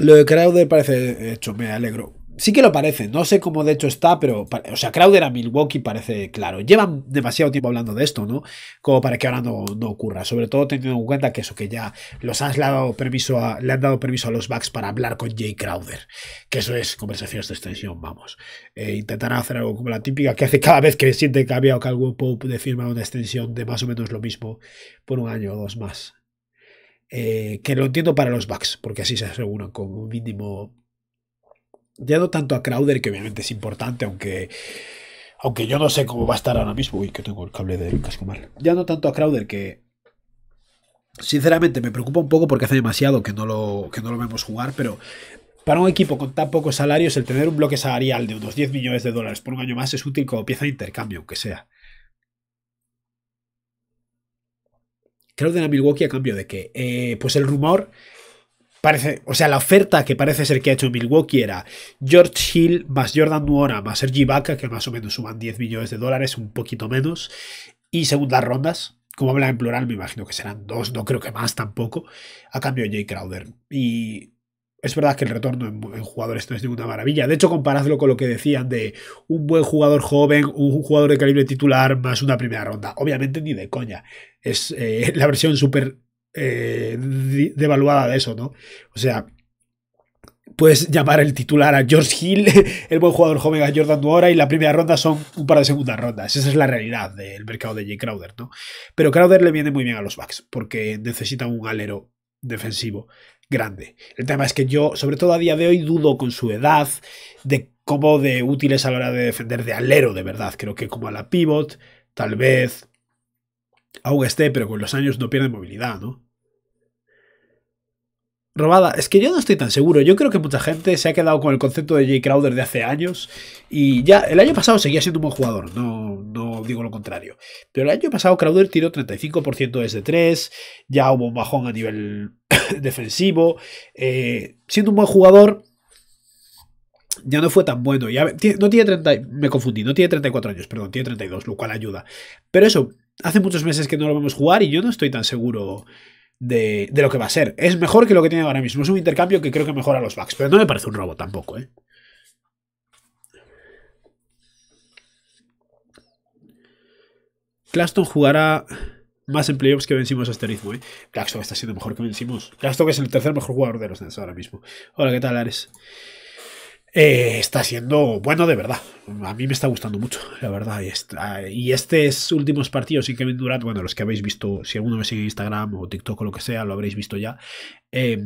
Lo de Crowder parece hecho, me alegro. Sí que lo parece, no sé cómo de hecho está, pero, o sea, Crowder a Milwaukee parece claro. Llevan demasiado tiempo hablando de esto, ¿no? Como para que ahora no, ocurra, sobre todo teniendo en cuenta que eso, que ya los has dado permiso le han dado permiso a los Bucks para hablar con Jay Crowder, que eso es conversaciones de extensión, vamos. Eh, intentarán hacer algo como la típica que hace cada vez que siente que había o que algún Pope de firma una extensión de más o menos lo mismo por un año o dos más. Eh, que lo entiendo para los Bucks, porque así se aseguran como un mínimo. Ya no tanto a Crowder, que obviamente es importante, aunque. Aunque yo no sé cómo va a estar ahora mismo. Uy, que tengo el cable del casco mal. Ya no tanto a Crowder que. Sinceramente me preocupa un poco porque hace demasiado que no lo, que no lo vemos jugar, pero para un equipo con tan pocos salarios, el tener un bloque salarial de unos 10 millones de dólares por un año más es útil como pieza de intercambio, aunque sea. Crowder a Milwaukee a cambio de qué? Eh, pues el rumor parece, o sea, la oferta que parece ser que ha hecho Milwaukee era George Hill más Jordan Nuora más Sergi Ibaka que más o menos suman 10 millones de dólares, un poquito menos, y segundas rondas, como habla en plural, me imagino que serán dos, no creo que más tampoco, a cambio de Jay Crowder. Y es verdad que el retorno en, jugadores no es ninguna maravilla. De hecho, comparadlo con lo que decían de un buen jugador joven, un jugador de calibre titular más una primera ronda. Obviamente ni de coña. Es eh, la versión súper eh, devaluada de eso, ¿no? O sea, puedes llamar el titular a George Hill, el buen jugador joven a Jordan Duora y la primera ronda son un par de segundas rondas. Esa es la realidad del mercado de Jay Crowder, ¿no? Pero Crowder le viene muy bien a los Bucks porque necesita un alero defensivo grande. El tema es que yo, sobre todo a día de hoy, dudo con su edad de cómo de es a la hora de defender de alero de verdad. Creo que como a la pivot, tal vez aún esté, pero con los años no pierde movilidad, ¿no? Robada, es que yo no estoy tan seguro. Yo creo que mucha gente se ha quedado con el concepto de Jay Crowder de hace años. Y ya, el año pasado seguía siendo un buen jugador, no, no digo lo contrario. Pero el año pasado Crowder tiró 35% desde 3, ya hubo un bajón a nivel defensivo, eh, siendo un buen jugador, ya no fue tan bueno. Ya, no tiene 30, me confundí, no tiene 34 años, perdón, tiene 32, lo cual ayuda. Pero eso, hace muchos meses que no lo vemos jugar y yo no estoy tan seguro de, lo que va a ser. Es mejor que lo que tiene ahora mismo. Es un intercambio que creo que mejora los backs, pero no me parece un robo tampoco, ¿eh? Claston jugará más en playoffs que vencimos a este ritmo, ¿eh? Claxo está siendo mejor que vencimos. que es el tercer mejor jugador de los Nets ahora mismo. Hola, ¿qué tal, Ares? Eh, está siendo bueno de verdad. A mí me está gustando mucho, la verdad. Y, estos ah, últimos partidos y Kevin Durant, bueno, los que habéis visto, si alguno me sigue en Instagram o TikTok o lo que sea, lo habréis visto ya. Eh,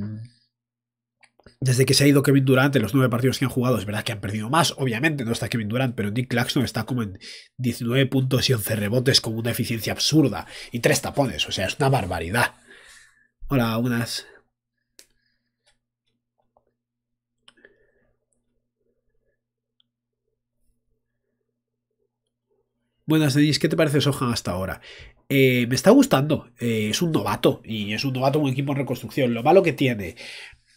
desde que se ha ido Kevin Durant en los nueve partidos que han jugado, es verdad que han perdido más, obviamente no está Kevin Durant, pero Nick Claxton está como en 19 puntos y 11 rebotes con una eficiencia absurda y tres tapones, o sea, es una barbaridad. Hola, unas. Buenas, Denis, ¿qué te parece Sohan hasta ahora? Eh, me está gustando. Eh, es un novato y es un novato en un equipo en reconstrucción. Lo malo que tiene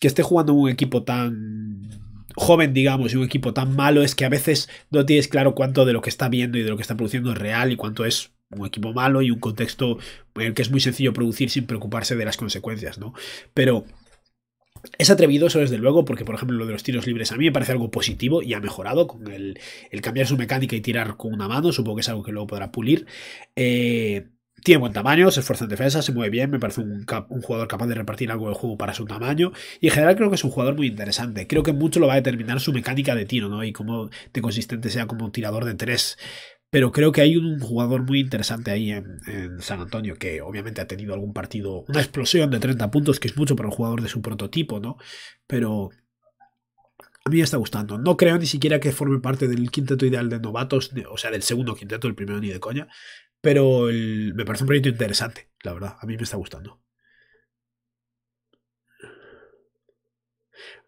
que esté jugando un equipo tan joven, digamos, y un equipo tan malo es que a veces no tienes claro cuánto de lo que está viendo y de lo que está produciendo es real y cuánto es un equipo malo y un contexto en el que es muy sencillo producir sin preocuparse de las consecuencias, ¿no? Pero es atrevido, eso desde luego, porque por ejemplo lo de los tiros libres a mí me parece algo positivo y ha mejorado con el, cambiar su mecánica y tirar con una mano, supongo que es algo que luego podrá pulir. Eh, tiene buen tamaño, se esfuerza en defensa, se mueve bien, me parece un, jugador capaz de repartir algo de juego para su tamaño. Y en general creo que es un jugador muy interesante. Creo que mucho lo va a determinar su mecánica de tiro, ¿no? Y cómo de consistente sea como un tirador de tres. Pero creo que hay un jugador muy interesante ahí en, San Antonio, que obviamente ha tenido algún partido, una explosión de 30 puntos, que es mucho para un jugador de su prototipo, ¿no? Pero a mí me está gustando. No creo ni siquiera que forme parte del quinteto ideal de novatos, o sea, del segundo quinteto, el primero ni de coña, pero me parece un proyecto interesante, la verdad. A mí me está gustando.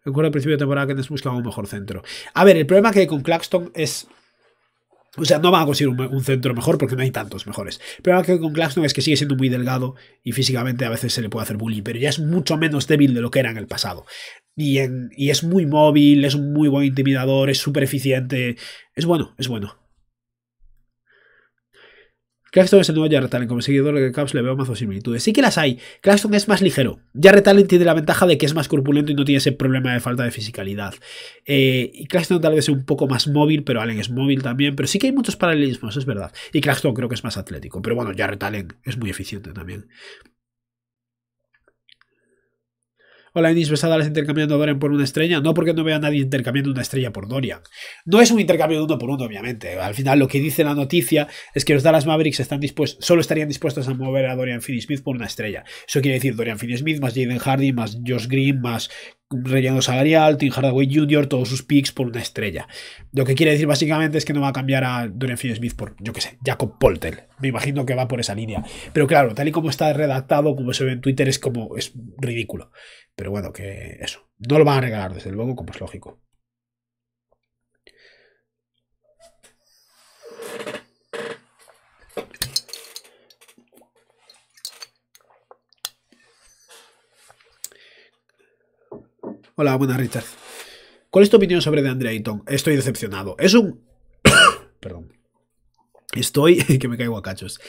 Recuerdo al principio de temporada que nos buscaba un mejor centro. A ver, el problema que con Claxton es. O sea, no van a conseguir un, centro mejor porque no hay tantos mejores. El problema que con Claxton es que sigue siendo muy delgado y físicamente a veces se le puede hacer bullying, pero ya es mucho menos débil de lo que era en el pasado. Y, y es muy móvil, es muy buen intimidador, es súper eficiente. Es bueno, es bueno. Claxton es el nuevo Jarrett Como seguidor de Caps le veo o similitudes. Sí que las hay. Claxton es más ligero. Jarrett tiene la ventaja de que es más corpulento y no tiene ese problema de falta de fisicalidad. Eh, y Claxton tal vez es un poco más móvil, pero Allen es móvil también. Pero sí que hay muchos paralelismos, es verdad. Y Claxton creo que es más atlético. Pero bueno, ya es muy eficiente también o la las intercambiando a Dorian por una estrella, no porque no vea a nadie intercambiando una estrella por Dorian. No es un intercambio de uno por uno, obviamente. Al final lo que dice la noticia es que los Dallas Mavericks están dispuestos, solo estarían dispuestos a mover a Dorian Finney-Smith por una estrella. Eso quiere decir Dorian Finney-Smith más Jaden Hardy más Josh Green más relleno salarial, Tim Hardaway Jr., todos sus picks por una estrella. Lo que quiere decir básicamente es que no va a cambiar a Dorian Finney-Smith por, yo qué sé, Jacob Poltel. Me imagino que va por esa línea. Pero claro, tal y como está redactado, como se ve en Twitter, es como, es ridículo. Pero bueno, que eso. No lo van a regalar, desde luego, como es lógico. Hola, buenas Richard. ¿Cuál es tu opinión sobre de Ayton? Estoy decepcionado. Es un. Perdón. Estoy. que me caigo a cachos.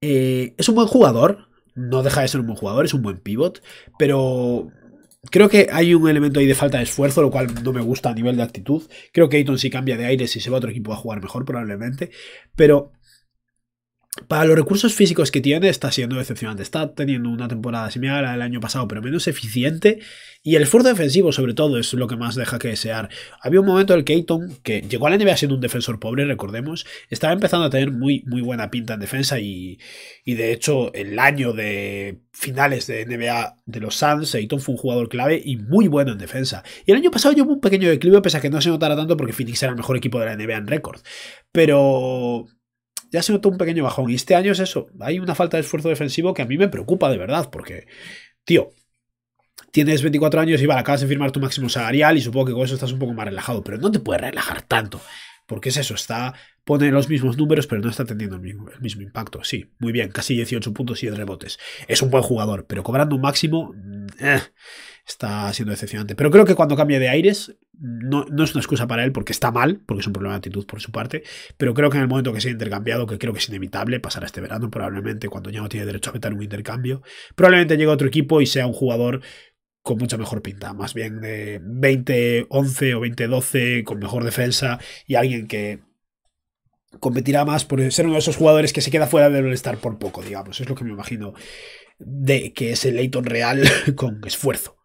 Eh, es un buen jugador. No deja de ser un buen jugador, es un buen pivot. Pero Creo que hay un elemento ahí de falta de esfuerzo, lo cual no me gusta a nivel de actitud. Creo que Ayton si cambia de aire, si se va a otro equipo a jugar mejor probablemente. Pero para los recursos físicos que tiene, está siendo decepcionante. Está teniendo una temporada similar al año pasado, pero menos eficiente. Y el esfuerzo defensivo, sobre todo, es lo que más deja que desear. Había un momento en el que Ayton, que llegó a la NBA siendo un defensor pobre, recordemos, estaba empezando a tener muy, muy buena pinta en defensa. Y, de hecho, el año de finales de NBA de los Suns, Ayton fue un jugador clave y muy bueno en defensa. Y el año pasado llevó un pequeño declive, pese a que no se notara tanto porque Phoenix era el mejor equipo de la NBA en récord. Pero ya se notó un pequeño bajón. Y este año es eso, hay una falta de esfuerzo defensivo que a mí me preocupa de verdad, porque, tío, tienes 24 años y vale, acabas de firmar tu máximo salarial y supongo que con eso estás un poco más relajado, pero no te puedes relajar tanto. Porque es eso, está, pone los mismos números, pero no está teniendo el mismo, impacto. Sí, muy bien, casi 18 puntos y 10 rebotes. Es un buen jugador, pero cobrando un máximo. Mm, eh está siendo decepcionante. Pero creo que cuando cambie de aires, no, es una excusa para él porque está mal, porque es un problema de actitud por su parte, pero creo que en el momento que sea intercambiado, que creo que es inevitable, pasará este verano probablemente, cuando ya no tiene derecho a meter un intercambio, probablemente llegue otro equipo y sea un jugador con mucha mejor pinta, más bien de eh, 20-11 o 20-12, con mejor defensa y alguien que competirá más por ser uno de esos jugadores que se queda fuera del estar por poco, digamos. Es lo que me imagino de que es el Leighton real con esfuerzo.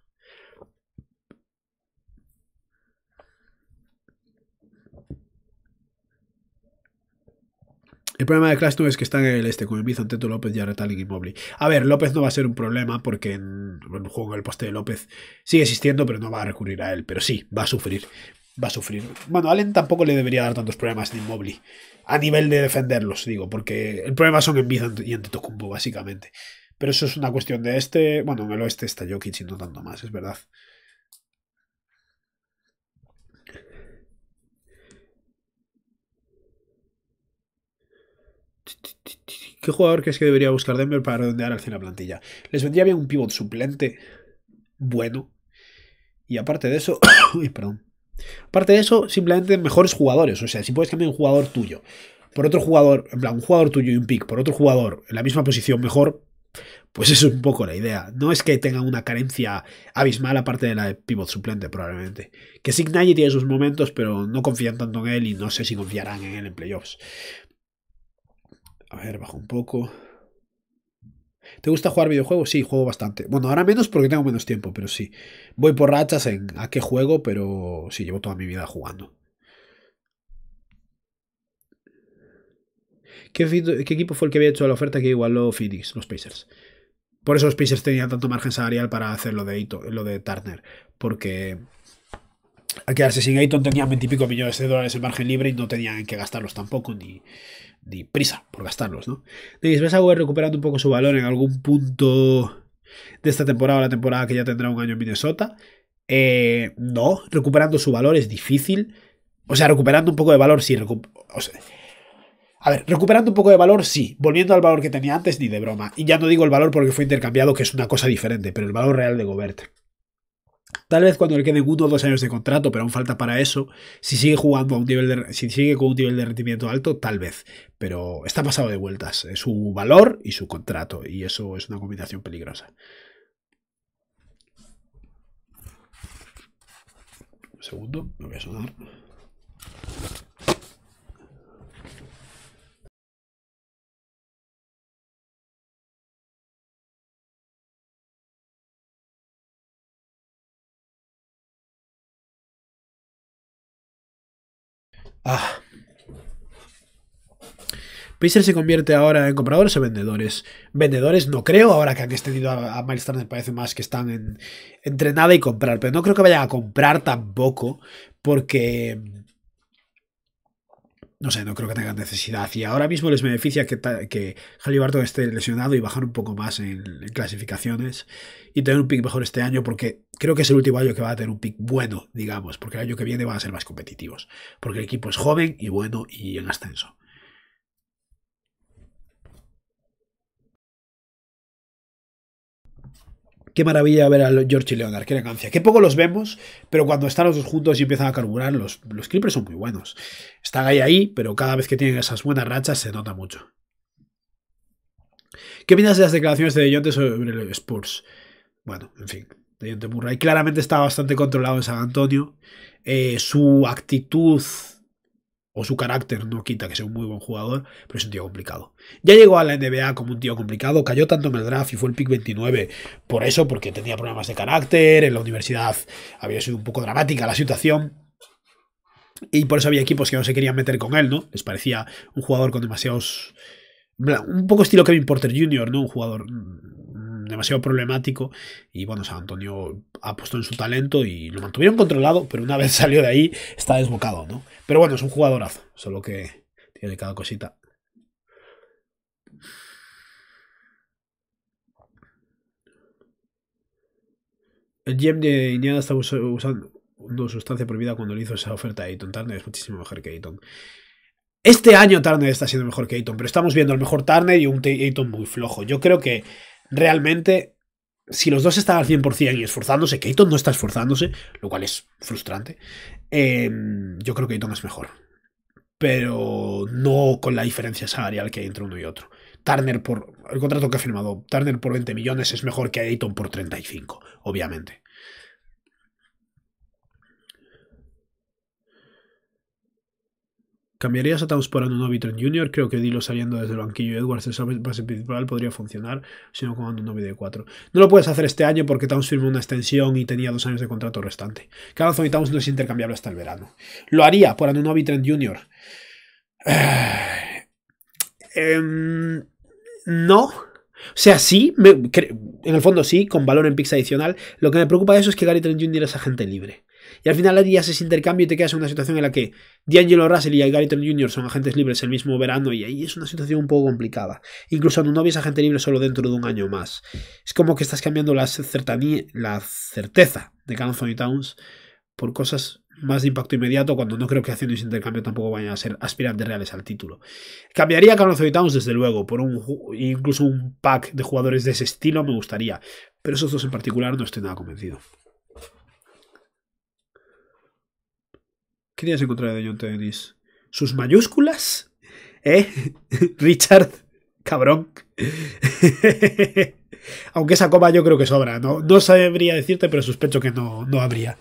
El problema de Clash es que están en el este con el Antetokounmpo, Teto López, Yaretalik y A ver, López no va a ser un problema porque en, el juego poste de López sigue existiendo, pero no va a recurrir a él. Pero sí, va a sufrir. Va a sufrir. Bueno, Allen tampoco le debería dar tantos problemas en Mobley. A nivel de defenderlos, digo, porque el problema son en y en básicamente. Pero eso es una cuestión de este. Bueno, en el oeste está Jokic y no tanto más, es verdad. ¿Qué jugador crees que debería buscar Denver para redondear al final la plantilla? Les vendría bien un pivot suplente bueno. Y aparte de eso, perdón. Aparte de eso, simplemente mejores jugadores. O sea, si puedes cambiar un jugador tuyo por otro jugador, en plan, un jugador tuyo y un pick por otro jugador en la misma posición mejor, pues eso es un poco la idea. No es que tengan una carencia abismal aparte de la pivot suplente, probablemente. Que Signay tiene sus momentos, pero no confían tanto en él y no sé si confiarán en él en playoffs. A ver, bajo un poco. ¿Te gusta jugar videojuegos? Sí, juego bastante. Bueno, ahora menos porque tengo menos tiempo, pero sí. Voy por rachas en a qué juego, pero sí, llevo toda mi vida jugando. ¿Qué, equipo fue el que había hecho la oferta que igualó Phoenix, los Pacers? Por eso los Pacers tenían tanto margen salarial para hacer lo de, Ito, lo de Turner, porque al quedarse sin Ayton tenían 20 y pico millones de dólares en margen libre y no tenían que gastarlos tampoco, ni, ni prisa por gastarlos, ¿no? Davis Gobert recuperando un poco su valor en algún punto de esta temporada o la temporada que ya tendrá un año en Minnesota. Eh, no, recuperando su valor es difícil. O sea, recuperando un poco de valor, sí. a ver, recuperando un poco de valor, sí. Volviendo al valor que tenía antes, ni de broma. Y ya no digo el valor porque fue intercambiado, que es una cosa diferente, pero el valor real de Gobert. Tal vez cuando le queden uno o dos años de contrato, pero aún falta para eso. Si sigue jugando si sigue con un nivel de rendimiento alto, tal vez. Pero está pasado de vueltas. Su valor y su contrato. Y eso es una combinación peligrosa. Un segundo, me voy a sonar. Ah. se convierte ahora en compradores o vendedores. Vendedores no creo, ahora que han extendido a, a Milestone me parece más que están en, entre nada y comprar, pero no creo que vayan a comprar tampoco, porque no sé, no creo que tengan necesidad. Y ahora mismo les beneficia que, que Barton esté lesionado y bajar un poco más en, en, clasificaciones y tener un pick mejor este año, porque creo que es el último año que va a tener un pick bueno, digamos, porque el año que viene van a ser más competitivos, porque el equipo es joven y bueno y en ascenso. Qué maravilla ver a George y Leonard, qué elegancia. Qué poco los vemos, pero cuando están los dos juntos y empiezan a carburar, los, los Clippers son muy buenos. Están ahí ahí, pero cada vez que tienen esas buenas rachas se nota mucho. ¿Qué opinas de las declaraciones de Dejounte sobre el Spurs? Bueno, en fin, burra Murray claramente está bastante controlado en San Antonio. Eh, su actitud o su carácter no quita que sea un muy buen jugador, pero es un tío complicado. Ya llegó a la NBA como un tío complicado, cayó tanto en el draft y fue el pick 29 por eso, porque tenía problemas de carácter, en la universidad había sido un poco dramática la situación. Y por eso había equipos que no se querían meter con él, ¿no? Les parecía un jugador con demasiados... Un poco estilo Kevin Porter Jr., ¿no? Un jugador mm, demasiado problemático. Y bueno, San Antonio puesto en su talento y lo mantuvieron controlado, pero una vez salió de ahí está desbocado, ¿no? Pero bueno, es un jugadorazo, solo que tiene cada cosita. El GM de Iñada está usando una sustancia prohibida cuando le hizo esa oferta a Ayton. Turner es muchísimo mejor que Ayton. Este año Tarnet está siendo mejor que Ayton, pero estamos viendo el mejor Turner y un Ayton muy flojo. Yo creo que realmente si los dos están al 100% y esforzándose, Keaton no está esforzándose, lo cual es frustrante, eh, yo creo que Keaton es mejor. Pero no con la diferencia salarial que hay entre uno y otro. Turner por. El contrato que ha firmado Turner por 20 millones es mejor que Ayton por 35, obviamente. ¿Cambiarías a Towns por en Jr.? Creo que Dilo saliendo desde el banquillo Edwards, esa base principal podría funcionar, sino con Anunobi de 4. No lo puedes hacer este año porque Towns firmó una extensión y tenía dos años de contrato restante. Carlson y Towns no es intercambiable hasta el verano. ¿Lo haría por un Jr.? Eh, no. O sea, sí, en el fondo sí, con valor en pix adicional. Lo que me preocupa de eso es que Gary Trent Jr. es agente libre. Y al final harías ese intercambio y te quedas en una situación en la que D'Angelo Russell y Algariton Jr. son agentes libres el mismo verano y ahí es una situación un poco complicada. Incluso no es agente libre solo dentro de un año más. Es como que estás cambiando la, la certeza de Zony Towns por cosas más de impacto inmediato cuando no creo que haciendo ese intercambio tampoco vayan a ser aspirantes reales al título. Cambiaría a Carlos Towns desde luego, por un incluso un pack de jugadores de ese estilo me gustaría, pero esos dos en particular no estoy nada convencido. ¿Qué tienes en de John Tennis? ¿Sus mayúsculas? ¿Eh? Richard, cabrón. Aunque esa coma yo creo que sobra. No, no sabría decirte, pero sospecho que no, no habría.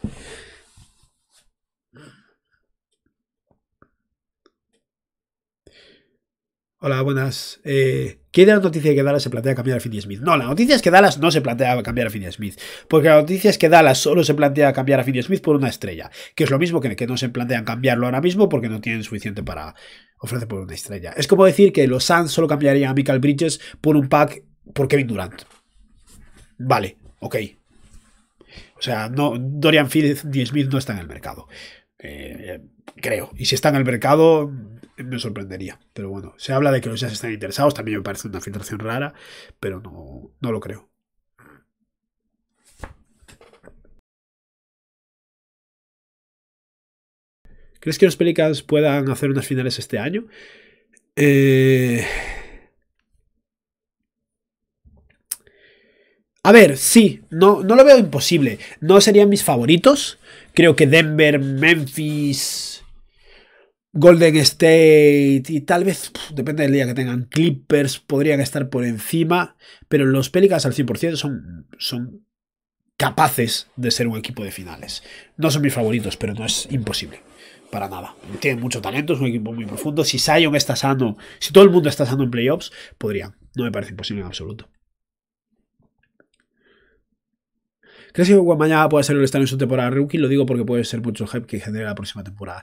Hola, buenas. Eh, ¿Qué de la noticia de que Dallas se plantea cambiar a Finney Smith? No, la noticia es que Dallas no se plantea cambiar a Finney Smith. Porque la noticia es que Dallas solo se plantea cambiar a Finney Smith por una estrella. Que es lo mismo que, que no se plantean cambiarlo ahora mismo porque no tienen suficiente para ofrecer por una estrella. Es como decir que los Suns solo cambiarían a Michael Bridges por un pack por Kevin Durant. Vale, ok. O sea, no, Dorian Finney Smith no está en el mercado. Eh, creo. Y si está en el mercado, me sorprendería. Pero bueno, se habla de que los jazz están interesados, también me parece una filtración rara, pero no, lo creo. ¿Crees que los Pelicans puedan hacer unas finales este año? Eh, a ver, sí, no, no lo veo imposible. No serían mis favoritos. Creo que Denver, Memphis, Golden State y tal vez, depende del día que tengan, Clippers podrían estar por encima, pero los Pelicans al 100% son, son capaces de ser un equipo de finales. No son mis favoritos, pero no es imposible, para nada. Tienen mucho talento, es un equipo muy profundo. Si Sion está sano, si todo el mundo está sano en playoffs, podrían. No me parece imposible en absoluto. ¿Crees que puede ser el estar en su temporada rookie? Lo digo porque puede ser mucho hype que genere la próxima temporada.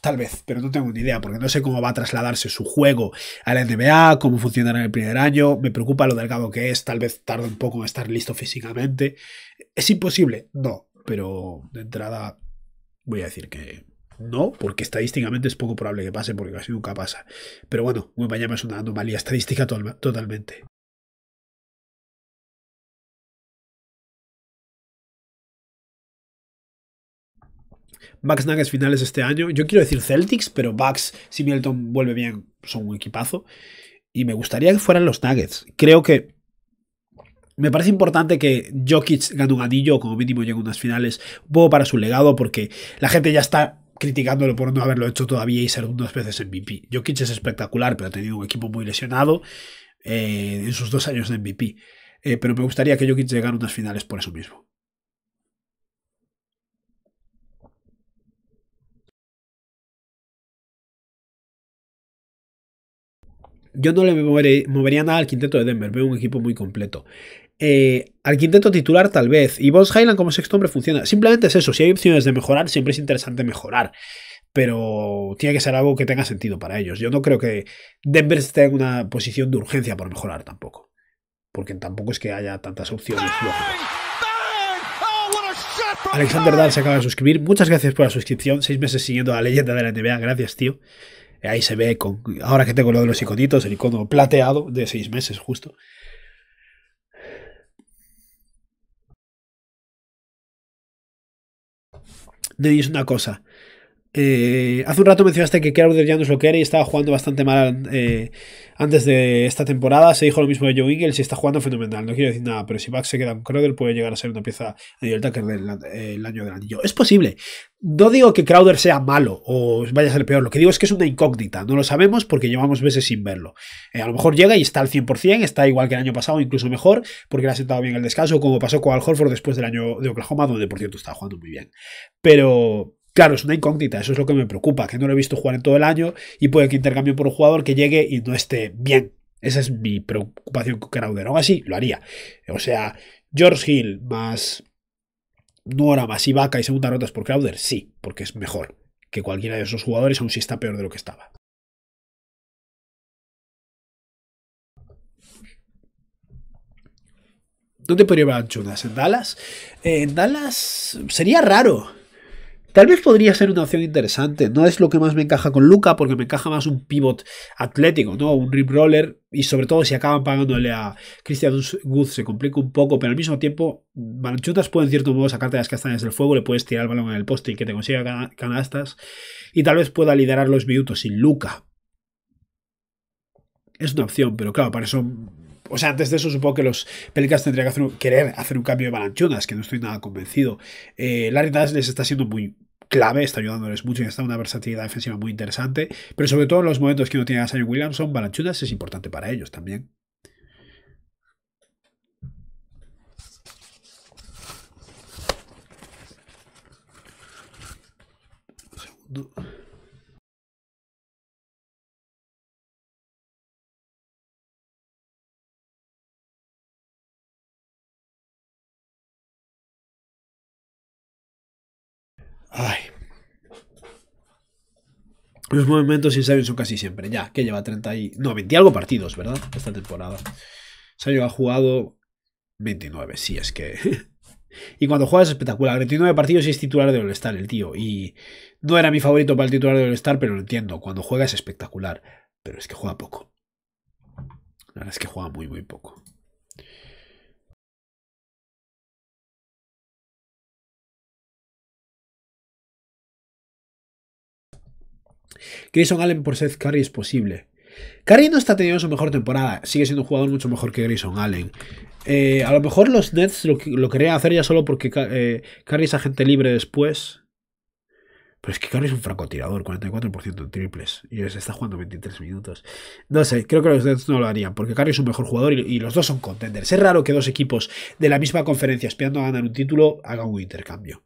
tal vez, pero no tengo ni idea, porque no sé cómo va a trasladarse su juego a la NBA, cómo funcionará en el primer año. Me preocupa lo delgado que es, tal vez tarde un poco en estar listo físicamente. ¿Es imposible? No, pero de entrada voy a decir que no, porque estadísticamente es poco probable que pase, porque casi nunca pasa. Pero bueno, a es una anomalía estadística totalmente. Max Nuggets finales este año. Yo quiero decir Celtics, pero Bucks, si Milton vuelve bien, son un equipazo. Y me gustaría que fueran los Nuggets. Creo que me parece importante que Jokic gane un anillo como mínimo llegue a unas finales, un para su legado, porque la gente ya está criticándolo por no haberlo hecho todavía y ser dos veces MVP. Jokic es espectacular, pero ha tenido un equipo muy lesionado eh, en sus dos años de MVP. Eh, pero me gustaría que Jokic llegara a unas finales por eso mismo. yo no le movería nada al quinteto de Denver. Veo un equipo muy completo. Eh, al quinteto titular, tal vez. Y Boss Highland como sexto hombre funciona. Simplemente es eso. Si hay opciones de mejorar, siempre es interesante mejorar. Pero tiene que ser algo que tenga sentido para ellos. Yo no creo que Denver esté en una posición de urgencia por mejorar tampoco. Porque tampoco es que haya tantas opciones oh, Alexander Dahl se acaba de suscribir. Muchas gracias por la suscripción. Seis meses siguiendo la leyenda de la NBA. Gracias, tío. Ahí se ve, con, ahora que tengo lo de los iconitos, el icono plateado de seis meses justo. Me una cosa, eh, hace un rato mencionaste que Crowder ya no es lo que era y estaba jugando bastante mal eh, antes de esta temporada. Se dijo lo mismo de Joe Ingles y está jugando fenomenal. No quiero decir nada, pero si Bucks se queda con Crowder puede llegar a ser una pieza de Tucker del el año del anillo. Es posible. No digo que Crowder sea malo o vaya a ser peor. Lo que digo es que es una incógnita. No lo sabemos porque llevamos meses sin verlo. Eh, a lo mejor llega y está al 100%, está igual que el año pasado, incluso mejor, porque le ha sentado bien el descanso, como pasó con Al Horford después del año de Oklahoma, donde por cierto está jugando muy bien. Pero Claro, es una incógnita, eso es lo que me preocupa, que no lo he visto jugar en todo el año y puede que intercambie por un jugador que llegue y no esté bien. Esa es mi preocupación con Crowder. Aún así, lo haría. O sea, George Hill más Nora más Ibaka y segunda rotas por Crowder, sí, porque es mejor que cualquiera de esos jugadores, aun si está peor de lo que estaba. ¿Dónde podría ver Anchunas? ¿En Dallas? Eh, en Dallas sería raro. Tal vez podría ser una opción interesante. No es lo que más me encaja con Luca, porque me encaja más un pivot atlético, ¿no? Un rip roller. Y sobre todo si acaban pagándole a Christian Guth se complica un poco, pero al mismo tiempo, manchutas puede en cierto modo sacarte las castañas del fuego, le puedes tirar el balón en el poste y que te consiga canastas. Y tal vez pueda liderar los minutos sin Luca. Es una opción, pero claro, para eso o sea, antes de eso supongo que los Pelicans tendrían que querer hacer un cambio de Balanchunas, que no estoy nada convencido. Eh, Larry Nash les está siendo muy clave, está ayudándoles mucho y está una versatilidad defensiva muy interesante, pero sobre todo en los momentos que no tiene a Zion Williamson, Balanchunas es importante para ellos también. Un segundo. Los movimientos Sabio son casi siempre. Ya, que lleva 30 y... No, 20 y algo partidos, ¿verdad? Esta temporada. Sabio ha jugado 29, sí, es que... y cuando juega es espectacular. 29 partidos y es titular de All-Star el tío. Y no era mi favorito para el titular de All-Star, pero lo entiendo. Cuando juega es espectacular. Pero es que juega poco. La verdad es que juega muy, muy poco. Grayson Allen por Seth Curry es posible. Curry no está teniendo su mejor temporada, sigue siendo un jugador mucho mejor que Grayson Allen. Eh, a lo mejor los Nets lo, querían hacer ya solo porque eh, Curry es agente libre después. Pero es que Curry es un francotirador, 44% en triples. Y está jugando 23 minutos. No sé, creo que los Nets no lo harían, porque Curry es un mejor jugador y, y los dos son contenders. Es raro que dos equipos de la misma conferencia, esperando a ganar un título, hagan un intercambio.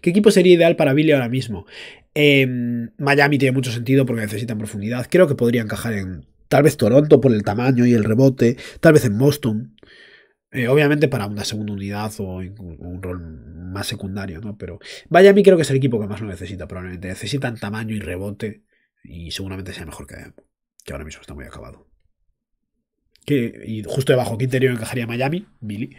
¿Qué equipo sería ideal para Billy ahora mismo? Em, Miami tiene mucho sentido porque necesitan profundidad. Creo que podría encajar en tal vez Toronto por el tamaño y el rebote, tal vez en Boston. Eh, obviamente para una segunda unidad o un, rol más secundario, ¿no? Pero Miami creo que es el equipo que más lo necesita, probablemente. Necesitan tamaño y rebote y seguramente sea mejor que, que ahora mismo está muy acabado. y justo debajo, ¿qué interior encajaría Miami? Billy.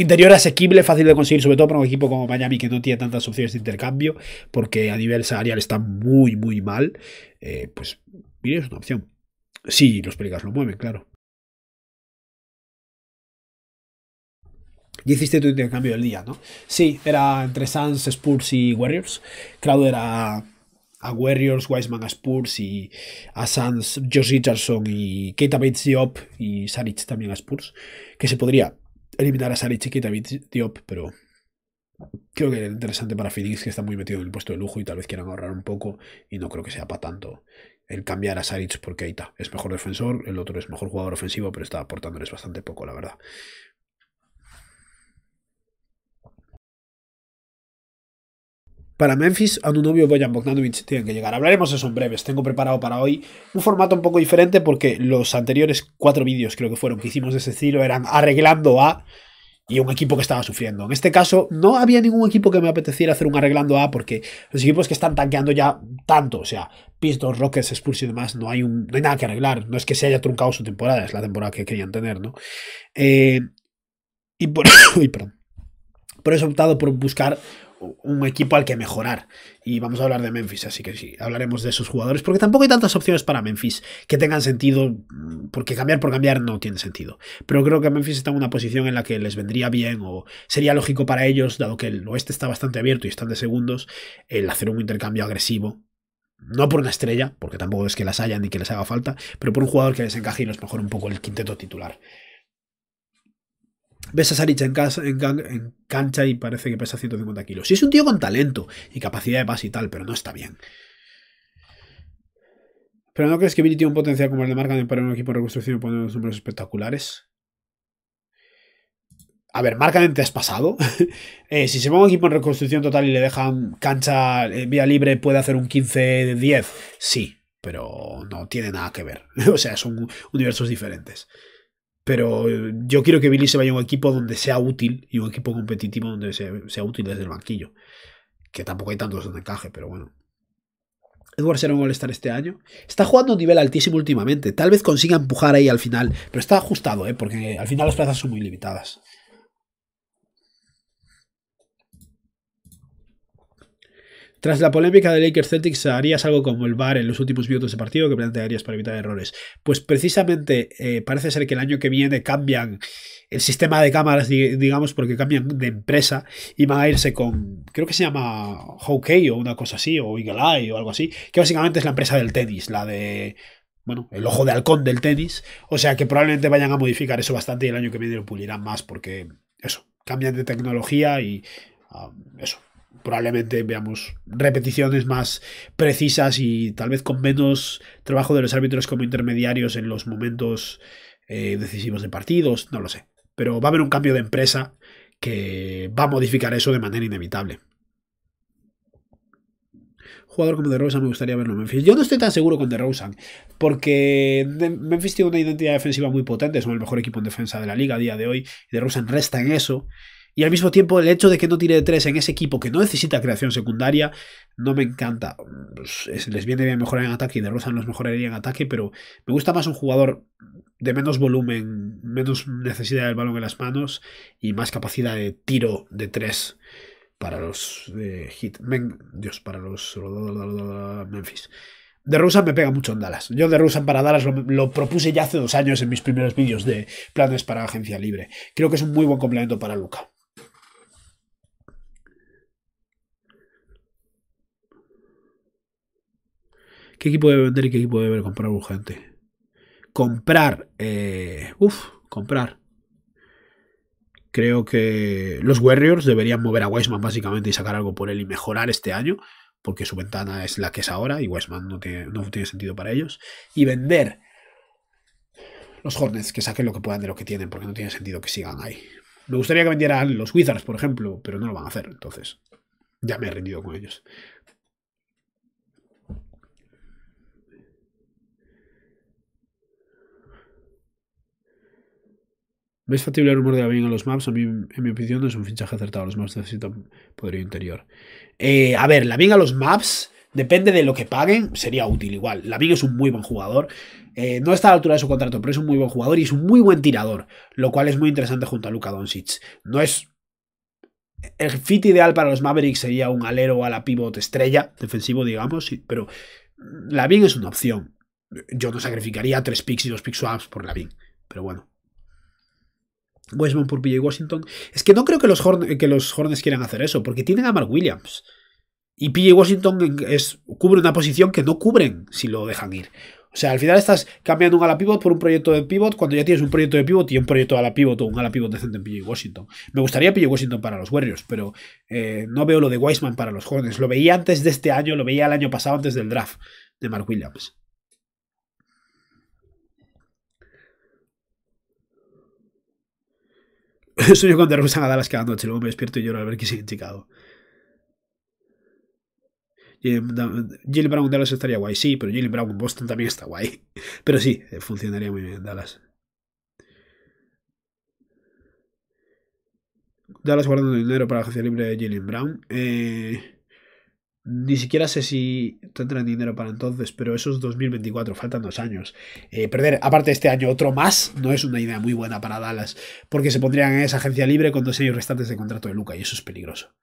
Interior asequible, fácil de conseguir, sobre todo para un equipo como Miami que no tiene tantas opciones de intercambio, porque a nivel salarial está muy, muy mal. Eh, pues, es una opción. Sí, los Pelicans lo mueven, claro. Y hiciste tu intercambio del día, ¿no? Sí, era entre Suns, Spurs y Warriors. claro era a Warriors, Wiseman a Spurs y a Suns, Josh Richardson y Keita Bates y Saric también a Spurs. Que se podría eliminar a Saric y David Diop, pero creo que es interesante para Phoenix, que está muy metido en el puesto de lujo y tal vez quieran ahorrar un poco, y no creo que sea para tanto el cambiar a Saric por Keita. Es mejor defensor, el otro es mejor jugador ofensivo, pero está aportándoles bastante poco, la verdad. para Memphis, un novio Boyan Bogdanovich tienen que llegar. Hablaremos de eso en breves, tengo preparado para hoy un formato un poco diferente porque los anteriores cuatro vídeos creo que fueron que hicimos de ese estilo eran arreglando a y un equipo que estaba sufriendo. En este caso, no había ningún equipo que me apeteciera hacer un arreglando A porque los equipos que están tanqueando ya tanto, o sea, Pistons, Rockets, Spurs y demás, no hay, un, nada que arreglar. No es que se haya truncado su temporada, es la temporada que querían tener, ¿no? Eh, y por, perdón, por eso he optado por buscar un equipo al que mejorar. Y vamos a hablar de Memphis, así que sí, hablaremos de esos jugadores, porque tampoco hay tantas opciones para Memphis que tengan sentido, mm, porque cambiar por cambiar no tiene sentido. Pero creo que Memphis está en una posición en la que les vendría bien o sería lógico para ellos, dado que el oeste está bastante abierto y están de segundos, el hacer un intercambio agresivo. No por una estrella, porque tampoco es que las hayan ni que les haga falta, pero por un jugador que les encaje y nos mejore un poco el quinteto titular. Ves a Saric en, casa, en, cancha y parece que pesa 150 kilos. si es un tío con talento y capacidad de base y tal, pero no está bien. ¿Pero no crees que Billy tiene un potencial como el de Marca para un equipo de reconstrucción y poner unos números espectaculares? A ver, Marca te has pasado. Eh, si se va un equipo en reconstrucción total y le dejan cancha eh, vía libre, ¿puede hacer un 15-10? Sí, pero no tiene nada que ver. o sea, son universos diferentes. Pero eh, yo quiero que Billy se vaya a un equipo donde sea útil y un equipo competitivo donde sea, útil desde el banquillo. Que tampoco hay tantos donde encaje, pero bueno. Edward será va a este año. Está jugando a un nivel altísimo últimamente. Tal vez consiga empujar ahí al final. Pero está ajustado, ¿eh? porque al final las plazas son muy limitadas. Tras la polémica de Lakers Celtics, ¿harías algo como el VAR en los últimos minutos de partido que plantearías para evitar errores? Pues precisamente eh, parece ser que el año que viene cambian el sistema de cámaras, digamos, porque cambian de empresa y van a irse con, creo que se llama Hokey o una cosa así, o Eagle Eye o algo así, que básicamente es la empresa del tenis, la de bueno, el ojo de halcón del tenis. O sea que probablemente vayan a modificar eso bastante y el año que viene lo pulirán más porque eso, cambian de tecnología y ah, eso, probablemente veamos repeticiones más precisas y tal vez con menos trabajo de los árbitros como intermediarios en los momentos eh, decisivos de partidos, no lo sé. Pero va a haber un cambio de empresa que va a modificar eso de manera inevitable. Jugador como de rosa me gustaría verlo Memphis. Yo no estoy tan seguro con de porque Memphis tiene una identidad defensiva muy potente, son el mejor equipo en defensa de la liga a día de hoy. Y de resta en eso. Y al mismo tiempo el hecho de que no tire de 3 en ese equipo que no necesita creación secundaria no me encanta. Pues, les viene bien mejorar en ataque y de rusan los mejoraría en ataque, pero me gusta más un jugador de menos volumen, menos necesidad del balón en las manos y más capacidad de tiro de 3 para los de eh, Dios, para los Memphis. De Rusan me pega mucho en Dallas. Yo de Rusan para Dallas lo, lo, propuse ya hace dos años en mis primeros vídeos de planes para agencia libre. Creo que es un muy buen complemento para Luca. ¿Qué equipo debe vender y qué equipo debe comprar urgente? Comprar. Eh, uf, comprar. Creo que los Warriors deberían mover a Wiseman básicamente y sacar algo por él y mejorar este año, porque su ventana es la que es ahora y Wiseman no no tiene sentido para ellos. Y vender los Hornets, que saquen lo que puedan de lo que tienen, porque no tiene sentido que sigan ahí. Me gustaría que vendieran los Wizards, por ejemplo, pero no lo van a hacer, entonces ya me he rendido con ellos. No es factible el rumor de Bing a los maps. A mí, en mi opinión, es un fichaje acertado. Los maps necesitan poderío interior. Eh, a ver, la Bing a los maps, depende de lo que paguen, sería útil igual. La Bing es un muy buen jugador. Eh, no está a la altura de su contrato, pero es un muy buen jugador y es un muy buen tirador. Lo cual es muy interesante junto a Luka Doncic. No es el fit ideal para los Mavericks sería un alero a la pivot estrella, defensivo, digamos, pero la Lavín es una opción. Yo no sacrificaría tres picks y dos pick swaps por Lavín, pero bueno. Wiseman por PJ Washington. Es que no creo que los, que los Hornets quieran hacer eso, porque tienen a Mark Williams. Y PJ Washington cubre una posición que no cubren si lo dejan ir. O sea, al final estás cambiando un ala pivot por un proyecto de pivot cuando ya tienes un proyecto de pivot y un proyecto ala pivot o un ala pivot decente en PJ Washington. Me gustaría PJ Washington para los Warriors, pero eh, no veo lo de Wiseman para los Hornets. Lo veía antes de este año, lo veía el año pasado antes del draft de Mark Williams. Sueño cuando regresan a Dallas cada noche, luego me despierto y lloro al ver que sigue en Chicago. Jalen Brown Dallas estaría guay, sí, pero Jalen Brown Boston también está guay. Pero sí, eh, funcionaría muy bien en Dallas. Dallas guardando dinero para la agencia libre de Jalen Brown. Eh, ni siquiera sé si tendrán dinero para entonces, pero eso es 2024, faltan dos años. Eh, perder, aparte este año, otro más, no es una idea muy buena para Dallas, porque se pondrían en esa agencia libre con dos años restantes de contrato de Luca, y eso es peligroso.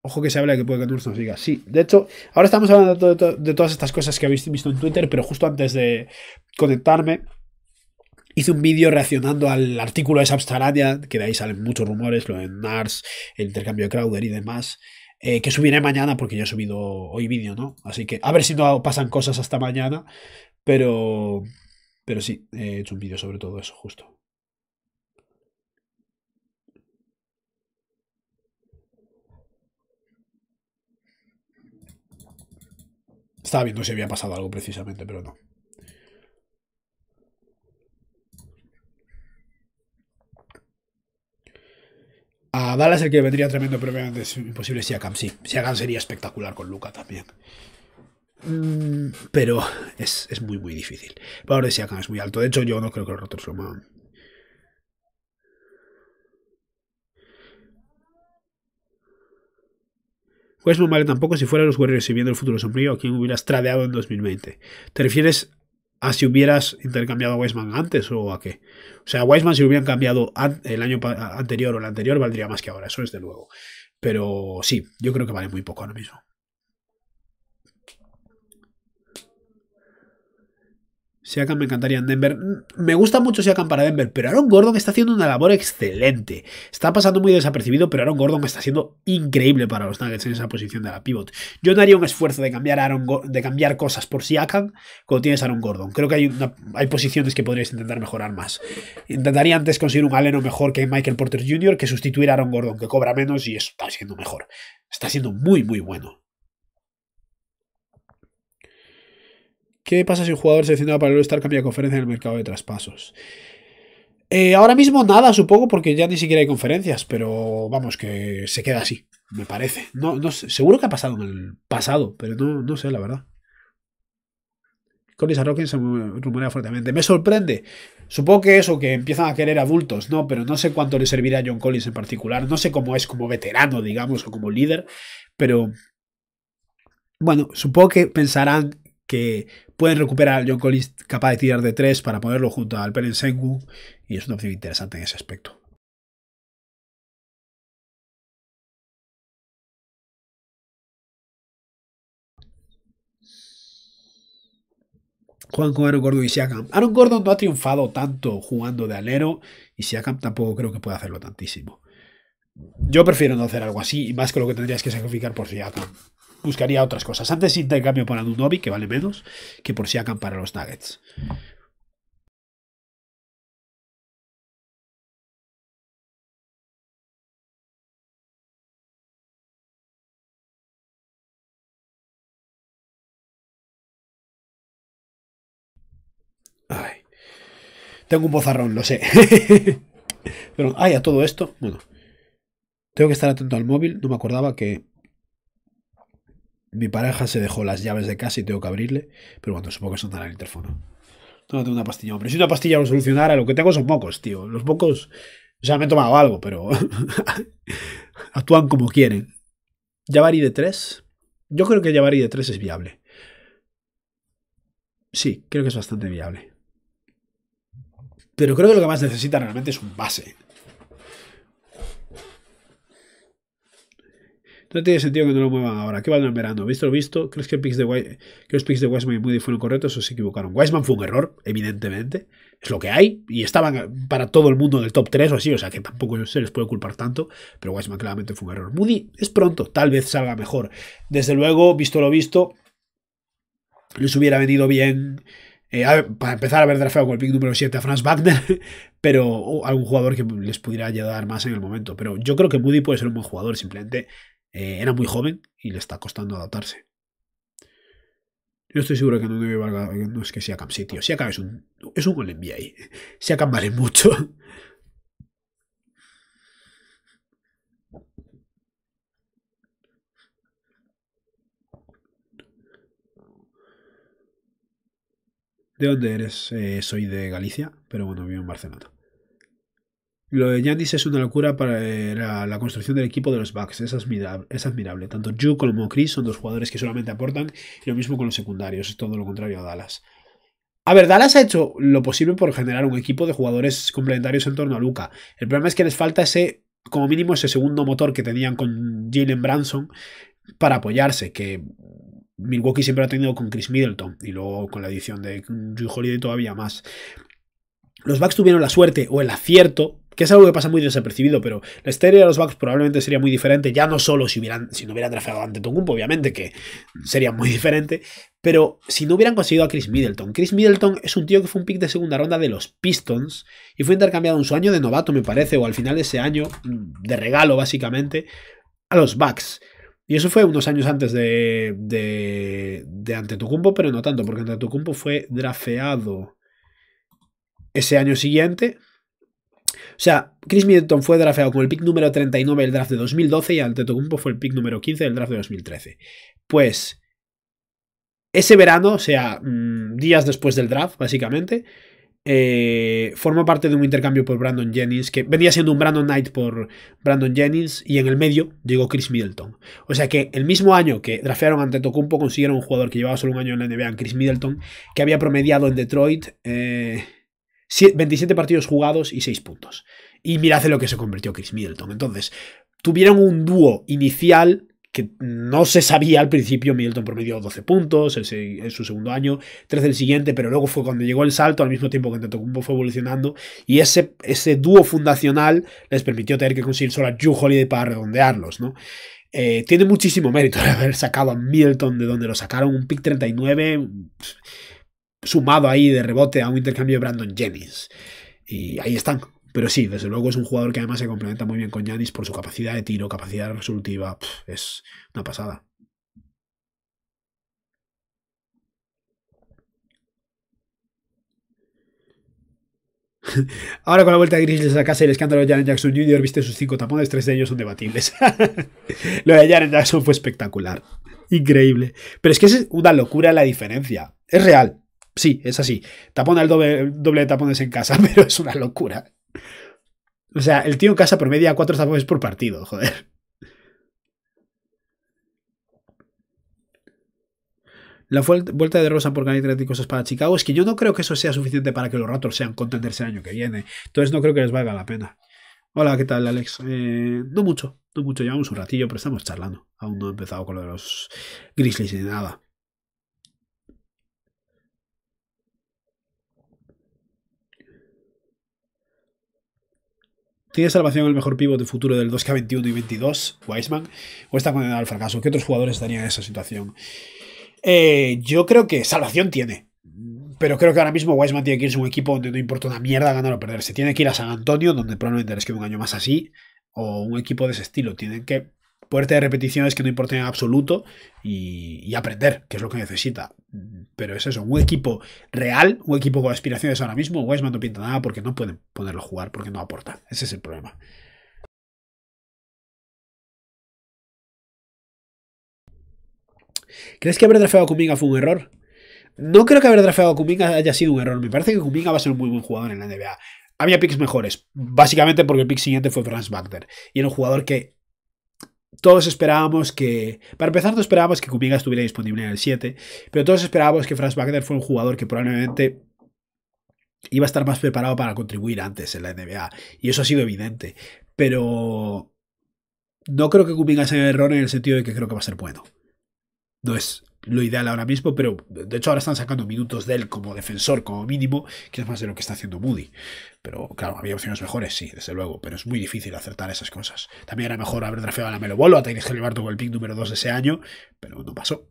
Ojo que se habla de que puede que Nurse nos diga. Sí, de hecho, ahora estamos hablando de, todas estas cosas que habéis visto en Twitter, pero justo antes de conectarme, hice un vídeo reaccionando al artículo de Substarania, que de ahí salen muchos rumores, lo de Nars, el intercambio de Crowder y demás. Eh, que subiré mañana porque ya he subido hoy vídeo, ¿no? Así que a ver si no pasan cosas hasta mañana, pero, pero sí, he hecho un vídeo sobre todo eso, justo. Estaba viendo si había pasado algo precisamente, pero no. A Dallas el que vendría tremendo, pero obviamente es imposible Siakam, sí. Siakam sería espectacular con Luca también. Mm, pero es, muy, muy difícil. El valor de Siakam es muy alto. De hecho, yo no creo que los otros lo muevan. Pues no vale tampoco si fuera los Warriors y viendo el futuro sombrío a quien hubieras tradeado en 2020. ¿Te refieres a ah, si hubieras intercambiado a Weisman antes o a qué. O sea, Weisman si hubieran cambiado el año anterior o el anterior valdría más que ahora, eso es de nuevo. Pero sí, yo creo que vale muy poco ahora mismo. Siakam me encantaría en Denver. Me gusta mucho Siakam para Denver, pero Aaron Gordon está haciendo una labor excelente. Está pasando muy desapercibido, pero Aaron Gordon está siendo increíble para los Nuggets en esa posición de la pivot. Yo no haría un esfuerzo de cambiar, Aaron de cambiar cosas por Siakam cuando tienes Aaron Gordon. Creo que hay, hay posiciones que podrías intentar mejorar más. Intentaría antes conseguir un aleno mejor que Michael Porter Jr. que sustituir a Aaron Gordon, que cobra menos y eso está siendo mejor. Está siendo muy, muy bueno. ¿Qué pasa si un jugador seleccionado para el All-Star cambia de conferencia en el mercado de traspasos? Eh, ahora mismo nada, supongo, porque ya ni siquiera hay conferencias, pero vamos, que se queda así, me parece. No, no seguro que ha pasado en el pasado, pero no, sé, la verdad. Collins a Rockins se rumorea fuertemente. Me sorprende. Supongo que eso, que empiezan a querer adultos, ¿no? Pero no sé cuánto le servirá a John Collins en particular. No sé cómo es como veterano, digamos, o como líder. Pero bueno, supongo que pensarán que pueden recuperar al John Collins capaz de tirar de 3 para ponerlo junto al Peren Sengu y es una opción interesante en ese aspecto. Juan con Aaron Gordon y Siakam. Aaron Gordon no ha triunfado tanto jugando de alero y Siakam tampoco creo que pueda hacerlo tantísimo. Yo prefiero no hacer algo así, y más que lo que tendrías que sacrificar por Siakam buscaría otras cosas. Antes intercambio para Dunovi, que vale menos, que por si acá para los Nuggets. Ay. Tengo un bozarrón, lo sé. Pero, ay, a todo esto. Bueno, tengo que estar atento al móvil. No me acordaba que mi pareja se dejó las llaves de casa y tengo que abrirle, pero bueno, supongo que tan el interfono. No tengo una pastilla, hombre. Si una pastilla lo solucionara, lo que tengo son pocos, tío. Los pocos... o sea, me he tomado algo, pero actúan como quieren. Javari de 3. Yo creo que Javari de 3 es viable. Sí, creo que es bastante viable. Pero creo que lo que más necesita realmente es un base. No tiene sentido que no lo muevan ahora. ¿Qué van en verano? ¿Visto lo visto? ¿Crees que, los picks de Wiseman y Moody fueron correctos o se equivocaron? Wiseman fue un error, evidentemente. Es lo que hay. Y estaban para todo el mundo en el top 3 o así. O sea que tampoco se les puede culpar tanto. Pero Wiseman claramente fue un error. Moody es pronto. Tal vez salga mejor. Desde luego, visto lo visto, les hubiera venido bien. Eh, para empezar a ver Drafeo con el pick número 7 a Franz Wagner, pero algún jugador que les pudiera ayudar más en el momento. Pero yo creo que Moody puede ser un buen jugador, simplemente eh, era muy joven y le está costando adaptarse. Yo estoy seguro que no, valga, no es que sea sitio. sitio, si es un, es un gol en ahí. acaba vale mucho. ¿De dónde eres? Eh, soy de Galicia, pero bueno, vivo en Barcelona. Lo de Yandis es una locura para eh, la, construcción del equipo de los Bucks, es admirable, es admirable. Tanto Ju como Chris son dos jugadores que solamente aportan, y lo mismo con los secundarios, es todo lo contrario a Dallas. A ver, Dallas ha hecho lo posible por generar un equipo de jugadores complementarios en torno a Luca. El problema es que les falta ese, como mínimo, ese segundo motor que tenían con Jalen Branson para apoyarse, que Milwaukee siempre ha tenido con Chris Middleton y luego con la edición de Ju Holiday todavía más. Los Bucks tuvieron la suerte o el acierto que es algo que pasa muy desapercibido, pero la historia de los Bucks probablemente sería muy diferente, ya no solo si, hubieran, si no hubieran drafeado ante tucumpo, pues obviamente, que sería muy diferente, pero si no hubieran conseguido a Chris Middleton. Chris Middleton es un tío que fue un pick de segunda ronda de los Pistons y fue intercambiado en su año de novato, me parece, o al final de ese año, mm, de regalo básicamente, a los Bucks. Y eso fue unos años antes de, de, de pero no tanto, porque ante Tucumpo fue drafeado ese año siguiente, o sea, Chris Middleton fue drafteado con el pick número 39 del draft de 2012 y Antetokounmpo fue el pick número 15 del draft de 2013. Pues ese verano, o sea, mm, días después del draft, básicamente, eh, formó parte de un intercambio por Brandon Jennings, que venía siendo un Brandon Knight por Brandon Jennings, y en el medio llegó Chris Middleton. O sea que el mismo año que draftearon ante Tocumpo, consiguieron un jugador que llevaba solo un año en la NBA, Chris Middleton, que había promediado en Detroit. Eh, 27 partidos jugados y 6 puntos. Y mira en lo que se convirtió Chris Middleton. Entonces, tuvieron un dúo inicial que no se sabía al principio, Middleton promedió 12 puntos en su segundo año, 13 el siguiente, pero luego fue cuando llegó el salto, al mismo tiempo que Antetokounmpo fue evolucionando, y ese, ese dúo fundacional les permitió tener que conseguir solo a Drew Holiday para redondearlos, ¿no? Eh, tiene muchísimo mérito el haber sacado a Middleton de donde lo sacaron, un pick 39 sumado ahí de rebote a un intercambio de Brandon Jennings. Y ahí están. Pero sí, desde luego es un jugador que además se complementa muy bien con Jennings por su capacidad de tiro, capacidad resolutiva. es una pasada. Ahora con la vuelta de Grizzlies a casa y el escándalo de Jaren Jackson Jr., viste sus cinco tapones, tres de ellos son debatibles. Lo de Jaren Jackson fue espectacular. Increíble. Pero es que es una locura la diferencia. Es real. Sí, es así. Tapona el doble, doble de tapones en casa, pero es una locura. O sea, el tío en casa promedia cuatro tapones por partido, joder. La vuelta de Rosa por ganar y cosas para Chicago es que yo no creo que eso sea suficiente para que los ratos sean contenders el año que viene. Entonces no creo que les valga la pena. Hola, ¿qué tal, Alex? Eh, no mucho, no mucho. Llevamos un ratillo, pero estamos charlando. Aún no he empezado con lo de los Grizzlies ni nada. ¿Tiene salvación el mejor pivo de futuro del 2K21 y 22, Wiseman? ¿O está condenado al fracaso? ¿Qué otros jugadores estarían en esa situación? Eh, yo creo que salvación tiene. Pero creo que ahora mismo Wiseman tiene que ir a un equipo donde no importa una mierda ganar o perder. Se tiene que ir a San Antonio, donde probablemente les quede un año más así, o un equipo de ese estilo. Tienen que Puerta de repeticiones que no importen en absoluto y, aprender, que es lo que necesita. Pero es eso, un equipo real, un equipo con aspiraciones ahora mismo, Westman no pinta nada porque no pueden ponerlo a jugar, porque no aporta. Ese es el problema. ¿Crees que haber drafeado a Kuminga fue un error? No creo que haber drafeado a Kuminga haya sido un error. Me parece que Kuminga va a ser un muy buen jugador en la NBA. Había picks mejores, básicamente porque el pick siguiente fue Franz Wagner. Y era un jugador que todos esperábamos que. Para empezar, no esperábamos que Kuminga estuviera disponible en el 7, pero todos esperábamos que Franz Wagner fue un jugador que probablemente iba a estar más preparado para contribuir antes en la NBA. Y eso ha sido evidente. Pero no creo que Kuminga sea un error en el sentido de que creo que va a ser bueno. No es lo ideal ahora mismo, pero de hecho ahora están sacando minutos de él como defensor, como mínimo, que es más de lo que está haciendo Moody. Pero claro, había opciones mejores, sí, desde luego, pero es muy difícil acertar esas cosas. También era mejor haber trafeado a la Melo Bolo, a Tyrese Gilberto con el pick número 2 de ese año, pero no pasó.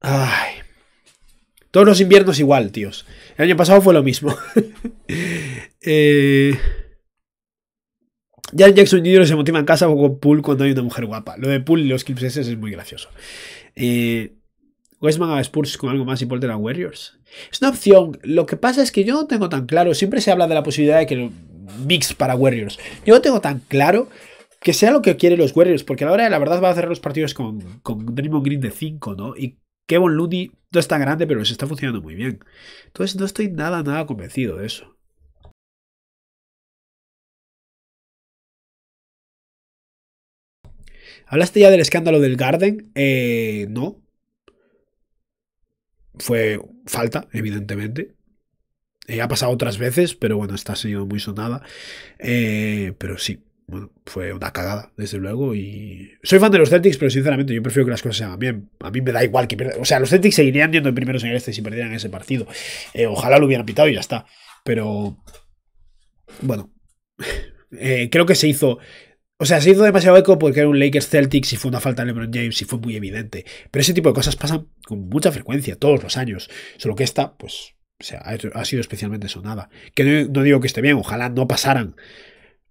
Ay. Todos los inviernos igual, tíos. El año pasado fue lo mismo. eh... Jan Jackson Jr. se motiva en casa con Pool cuando hay una mujer guapa. Lo de Pool y los clips es muy gracioso. Eh... Westman a Spurs con algo más y a Warriors. Es una opción. Lo que pasa es que yo no tengo tan claro. Siempre se habla de la posibilidad de que Mix para Warriors. Yo no tengo tan claro que sea lo que quieren los Warriors, porque a la hora de la verdad va a cerrar los partidos con, con Green de 5, ¿no? Y Kevin Looney no es tan grande, pero se está funcionando muy bien. Entonces no estoy nada, nada convencido de eso. ¿Hablaste ya del escándalo del Garden? Eh, no. Fue falta, evidentemente. Eh, ha pasado otras veces, pero bueno, está siendo muy sonada. Eh, pero sí, bueno, fue una cagada, desde luego. Y soy fan de los Celtics, pero sinceramente yo prefiero que las cosas se hagan bien. A mí me da igual que pierda, O sea, los Celtics seguirían yendo en primeros en el este si perdieran ese partido. Eh, ojalá lo hubieran pitado y ya está. Pero bueno, eh, creo que se hizo. O sea, se hizo demasiado eco porque era un Lakers Celtics y fue una falta de LeBron James y fue muy evidente. Pero ese tipo de cosas pasan con mucha frecuencia, todos los años. Solo que esta, pues, o sea, ha sido especialmente sonada. Que no digo que esté bien, ojalá no pasaran.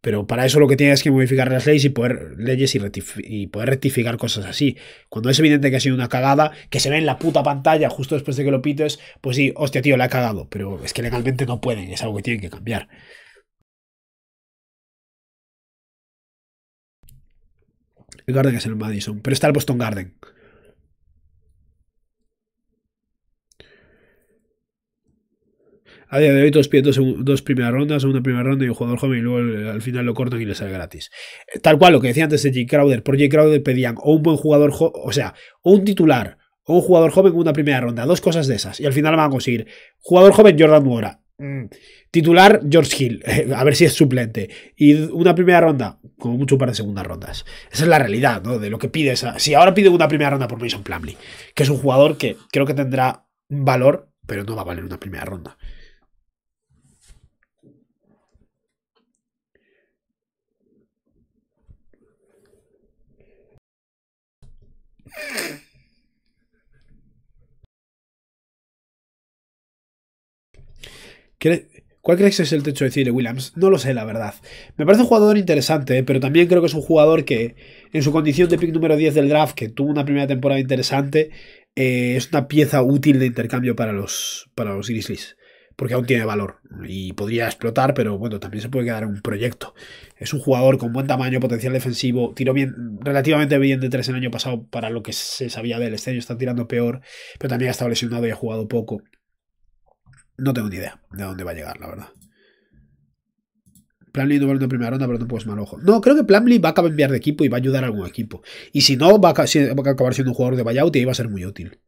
Pero para eso lo que tienes es que modificar las leyes y poder, leyes y, poder rectificar cosas así. Cuando es evidente que ha sido una cagada, que se ve en la puta pantalla justo después de que lo pites, pues sí, hostia, tío, la ha cagado. Pero es que legalmente no pueden, es algo que tienen que cambiar. El Garden es el Madison, pero está el Boston Garden. A día de hoy todos piden dos, primeras rondas, una primera ronda y un jugador joven y luego al final lo cortan y le sale gratis. Eh, tal cual lo que decía antes de J. Crowder, por J. Crowder pedían o un buen jugador, o sea, o un titular, o un jugador joven con una primera ronda, dos cosas de esas, y al final van a conseguir. Jugador joven Jordan Mora, mm. Titular, George Hill. Eh, a ver si es suplente. Y una primera ronda, como mucho un par de segundas rondas. Esa es la realidad, ¿no? De lo que pide, esa. Si ahora piden una primera ronda por Mason Plumley, que es un jugador que creo que tendrá valor, pero no va a valer una primera ronda. ¿Cuál crees que es el techo de Cire Williams? No lo sé, la verdad. Me parece un jugador interesante, ¿eh? pero también creo que es un jugador que, en su condición de pick número 10 del draft, que tuvo una primera temporada interesante, eh, es una pieza útil de intercambio para los, para los Grizzlies porque aún tiene valor y podría explotar, pero bueno, también se puede quedar en un proyecto. Es un jugador con buen tamaño, potencial defensivo, tiró bien, relativamente bien de tres el año pasado para lo que se sabía del este año está tirando peor, pero también ha estado lesionado y ha jugado poco. No tengo ni idea de dónde va a llegar, la verdad. Plumlee no vale una primera ronda, pero no puedes mal ojo. No, creo que Plumlee va a cambiar de equipo y va a ayudar a algún equipo. Y si no, va a, acabar siendo un jugador de buyout y ahí va a ser muy útil.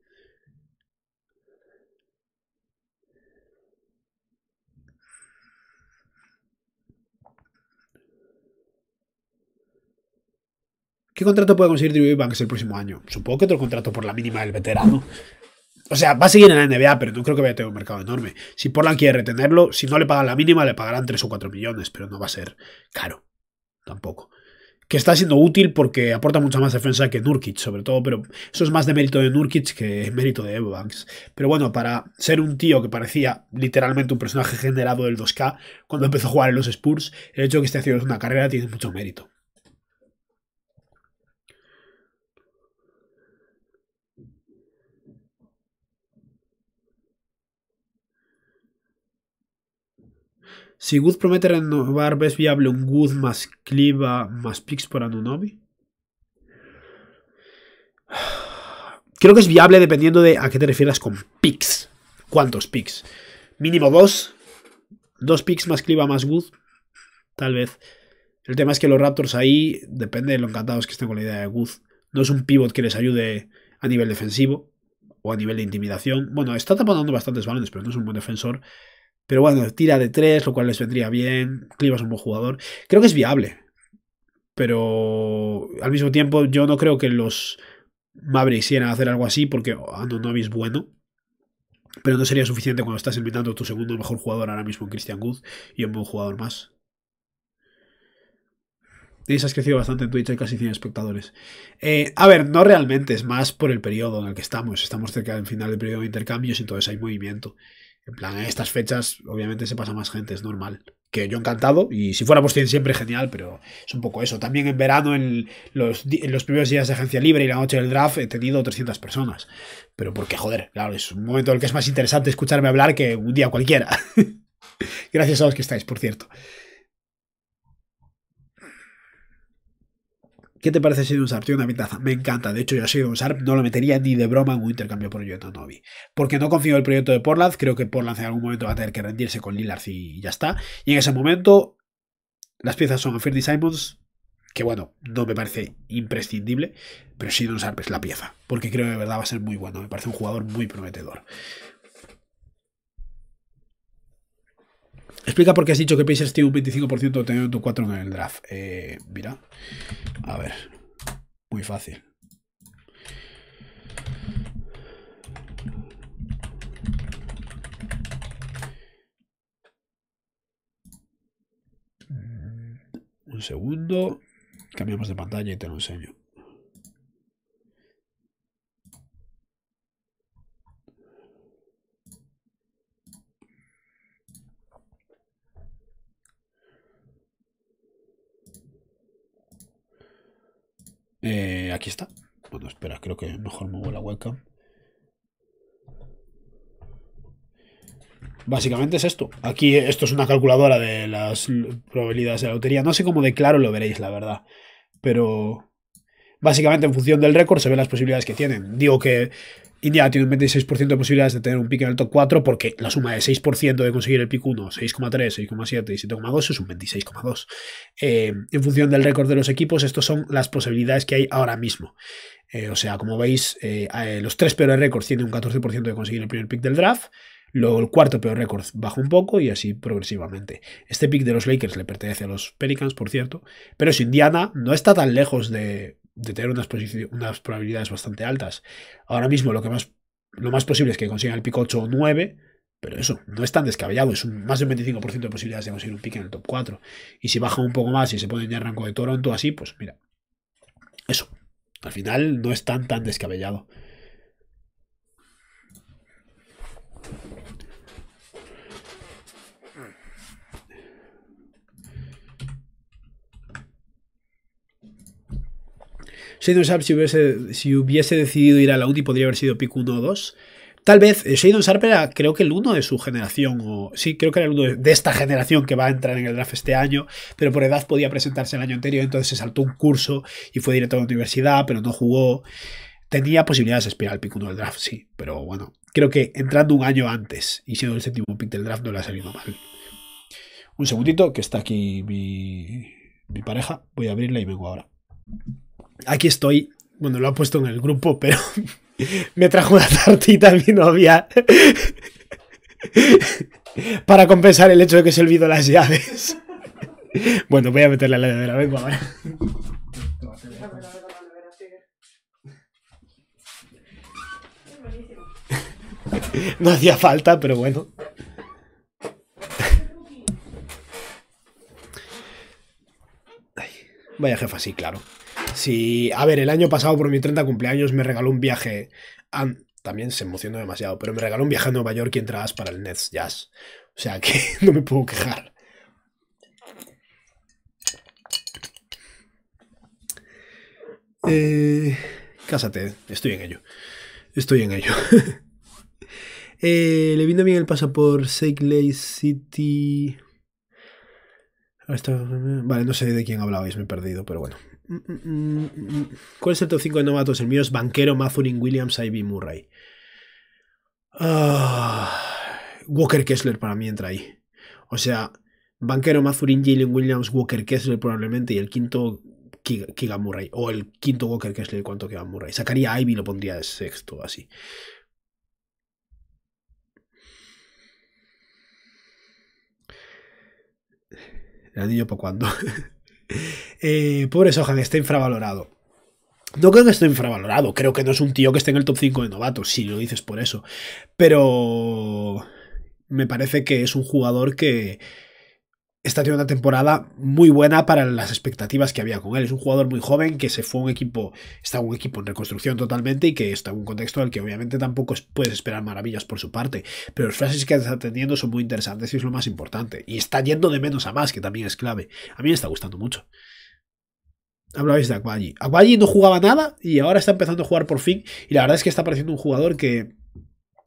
¿Qué contrato puede conseguir Drew Banks el próximo año? Supongo que otro contrato por la mínima del veterano. O sea, va a seguir en la NBA, pero no creo que vaya a tener un mercado enorme. Si Portland quiere retenerlo, si no le pagan la mínima, le pagarán 3 o 4 millones, pero no va a ser caro. Tampoco. Que está siendo útil porque aporta mucha más defensa que Nurkic, sobre todo, pero eso es más de mérito de Nurkic que mérito de Evans. Pero bueno, para ser un tío que parecía literalmente un personaje generado del 2K, cuando empezó a jugar en los Spurs, el hecho de que esté haciendo una carrera tiene mucho mérito. Si Good promete renovar, ¿ves viable un Good más Cliva más picks por Anunobi? Creo que es viable dependiendo de a qué te refieras con picks. ¿Cuántos picks? Mínimo dos. Dos picks más Cliva más Good. Tal vez. El tema es que los Raptors ahí, depende de lo encantados que estén con la idea de Good. No es un pivot que les ayude a nivel defensivo o a nivel de intimidación. Bueno, está tapando bastantes balones, pero no es un buen defensor. Pero bueno, tira de tres, lo cual les vendría bien. Clivas es un buen jugador. Creo que es viable. Pero al mismo tiempo, yo no creo que los Mavericks quieran hacer algo así porque Nobis es bueno. Pero no sería suficiente cuando estás invitando a tu segundo mejor jugador ahora mismo en Christian Good y un buen jugador más. Y has crecido bastante en Twitch, hay casi 100 espectadores. Eh, a ver, no realmente, es más por el periodo en el que estamos. Estamos cerca del final del periodo de intercambios, entonces hay movimiento. En plan, en estas fechas obviamente se pasa más gente, es normal. Que yo encantado, y si fuéramos 100 siempre genial, pero es un poco eso. También en verano, en los, los primeros días de agencia libre y la noche del draft, he tenido 300 personas. Pero porque, joder, claro, es un momento en el que es más interesante escucharme hablar que un día cualquiera. Gracias a los que estáis, por cierto. ¿Qué te parece Sidon Sharp? Tiene una pintaza. Me encanta. De hecho, yo sido un Sharp no lo metería ni de broma en un intercambio por Jonathan Novi. Porque no confío en el proyecto de Portland. Creo que Portland en algún momento va a tener que rendirse con Lillard y ya está. Y en ese momento, las piezas son a Ferdy Simons, que bueno, no me parece imprescindible, pero Sidon Sharp es la pieza. Porque creo que de verdad va a ser muy bueno. Me parece un jugador muy prometedor. Explica por qué has dicho que Pacers tiene un 25% tener tu 4 en el draft. Eh, mira, a ver, muy fácil. Mm, un segundo, cambiamos de pantalla y te lo enseño. Eh, aquí está. Bueno, pues espera, creo que mejor muevo la webcam. Básicamente es esto. Aquí esto es una calculadora de las probabilidades de la lotería. No sé cómo de claro lo veréis, la verdad. Pero básicamente en función del récord se ven las posibilidades que tienen. Digo que Indiana tiene un 26% de posibilidades de tener un pick en el top 4 porque la suma de 6% de conseguir el pick 1, 6,3, 6,7 y 7,2 es un 26,2. Eh, en función del récord de los equipos, estas son las posibilidades que hay ahora mismo. Eh, o sea, como veis, eh, los tres peores récords tienen un 14% de conseguir el primer pick del draft. Luego el cuarto peor récord baja un poco y así progresivamente. Este pick de los Lakers le pertenece a los Pelicans, por cierto. Pero si Indiana no está tan lejos de de tener unas, unas probabilidades bastante altas. Ahora mismo lo que más lo más posible es que consigan el pico 8 o 9, pero eso no es tan descabellado, es un, más de 25% de posibilidades de conseguir un pico en el top 4. Y si baja un poco más y se pone ya el rango de Toronto así, pues mira, eso. Al final no es tan tan descabellado. Shadon Sharp, si hubiese, si hubiese decidido ir a la uni, podría haber sido pick 1 o 2. Tal vez eh, Shadon Sharp era, creo que el uno de su generación, o sí, creo que era el uno de, esta generación que va a entrar en el draft este año, pero por edad podía presentarse el año anterior, entonces se saltó un curso y fue directo a la universidad, pero no jugó. Tenía posibilidades de esperar al pick 1 del draft, sí, pero bueno, creo que entrando un año antes y siendo el séptimo pick del draft no le ha salido mal. Un segundito, que está aquí mi, mi pareja, voy a abrirla y vengo ahora aquí estoy. Bueno, lo ha puesto en el grupo, pero me trajo una tartita mi novia. para compensar el hecho de que se olvido las llaves. bueno, voy a meterle a la nevera. Vengo ahora. No hacía falta, pero bueno. vaya jefa, sí, claro. Sí, a ver, el año pasado por mi 30 cumpleaños me regaló un viaje. también se emocionó demasiado, pero me regaló un viaje a Nueva York y entradas para el Nets Jazz. O sea que no me puedo quejar. Eh, cásate, estoy en ello. Estoy en ello. Eh, le vino bien el pasaporte por City. Vale, no sé de quién hablabais, me he perdido, pero bueno. ¿Cuál es el top 5 de novatos? El mío es Banquero, Mazurin, Williams, Ivy, Murray. Ah, Walker Kessler para mí entra ahí. O sea, Banquero, Mazurin, Jalen Williams, Walker Kessler probablemente y el quinto Kiga Murray. O el quinto Walker Kessler, cuánto Kiga Murray. Sacaría a Ivy y lo pondría de sexto, así. El anillo para cuando. Eh, pobre Sohan, está infravalorado. No creo que esté infravalorado, creo que no es un tío que esté en el top 5 de novatos, si lo dices por eso. Pero me parece que es un jugador que, está teniendo una temporada muy buena para las expectativas que había con él. Es un jugador muy joven que se fue a un equipo, está un equipo en reconstrucción totalmente y que está en un contexto al que obviamente tampoco puedes esperar maravillas por su parte, pero los frases que está teniendo son muy interesantes y es lo más importante. Y está yendo de menos a más, que también es clave. A mí me está gustando mucho. Hablabais de Aguayi. Aguayi no jugaba nada y ahora está empezando a jugar por fin y la verdad es que está pareciendo un jugador que...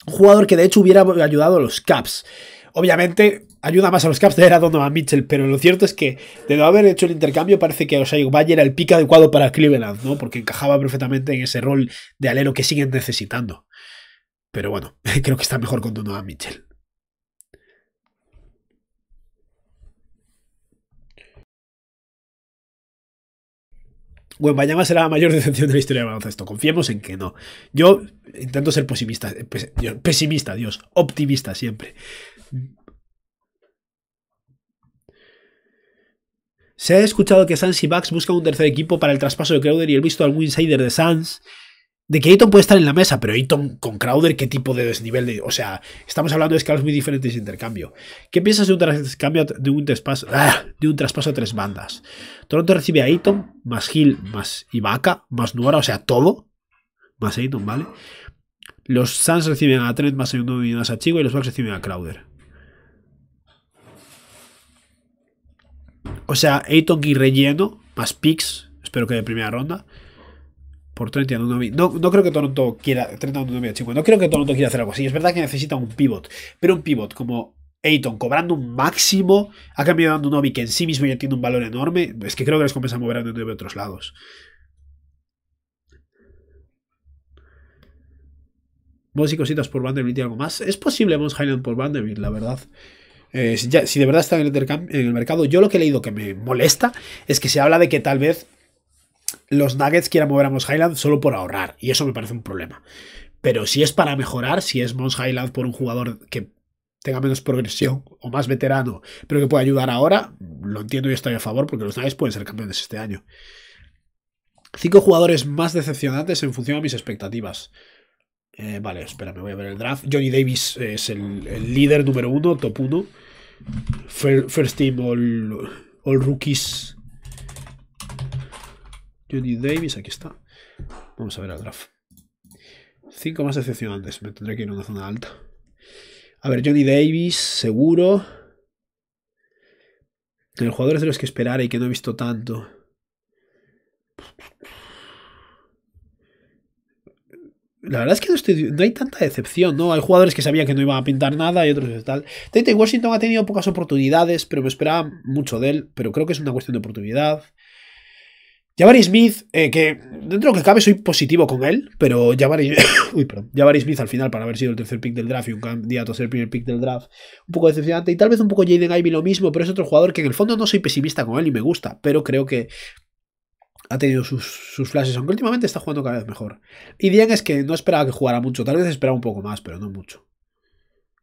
Un jugador que de hecho hubiera ayudado a los Caps. Obviamente, ayuda más a los Caps era Donovan Mitchell, pero lo cierto es que de no haber hecho el intercambio parece que Osai Bayer era el pick adecuado para Cleveland, ¿no? Porque encajaba perfectamente en ese rol de alero que siguen necesitando. Pero bueno, creo que está mejor con Donovan Mitchell. Wembayama será la mayor decepción de la historia de baloncesto. Confiemos en que no. Yo intento ser pesimista, pues, Dios, optimista siempre. Se ha escuchado que Sans y Bucks buscan un tercer equipo para el traspaso de Crowder y he visto algún insider de Sans, de que puede estar en la mesa, pero Aiton con Crowder, ¿qué tipo de desnivel? De, o sea, estamos hablando de escalas muy diferentes de intercambio. ¿Qué piensas de un, de un, traspaso, ah, de un traspaso a tres bandas? Toronto recibe a Aiton, más Gil, más Ibaka, más Nuora, o sea, todo, más Aiton, ¿vale? Los Sans reciben a Trent más a y más a Chigo y los Bucks reciben a Crowder. O sea, Aiton y relleno, más picks, espero que de primera ronda. Por 30 no, no, no creo que Toronto quiera. 30 no, no creo que Toronto quiera hacer algo así. Es verdad que necesita un pivot. Pero un pivot como Aiton, cobrando un máximo ha cambiado a Novi que en sí mismo ya tiene un valor enorme. Es que creo que les compensa mover a de otros lados. Vos y cositas por Vanderbilt y algo más. Es posible Vos Highland por Vanderbilt, la verdad. Eh, si, de verdad está en el, mercado, yo lo que he leído que me molesta es que se habla de que tal vez los Nuggets quieran mover a Mons Highland solo por ahorrar, y eso me parece un problema. Pero si es para mejorar, si es Mons Highland por un jugador que tenga menos progresión o más veterano, pero que pueda ayudar ahora, lo entiendo y estoy a favor porque los Nuggets pueden ser campeones este año. Cinco jugadores más decepcionantes en función a mis expectativas. Eh, vale, espera, me voy a ver el draft. Johnny Davis es el, líder número uno, top uno. First team all, rookies. Johnny Davis, aquí está. Vamos a ver al draft. Cinco más excepcionales Me tendré que ir a una zona alta. A ver, Johnny Davis, seguro. El jugador es de los que esperar y que no he visto tanto. La verdad es que no, hay tanta decepción, ¿no? Hay jugadores que sabían que no iban a pintar nada y otros tal. Tate Washington ha tenido pocas oportunidades, pero me esperaba mucho de él, pero creo que es una cuestión de oportunidad. Jabari Smith, eh, que dentro de lo que cabe soy positivo con él, pero Jabari, uy, Smith al final, para haber sido el tercer pick del draft y un candidato a ser el primer pick del draft, un poco decepcionante. Y tal vez un poco Jaden Ivy lo mismo, pero es otro jugador que en el fondo no soy pesimista con él y me gusta, pero creo que ha tenido sus, sus, flashes, aunque últimamente está jugando cada vez mejor. Y bien es que no esperaba que jugara mucho, tal vez esperaba un poco más, pero no mucho.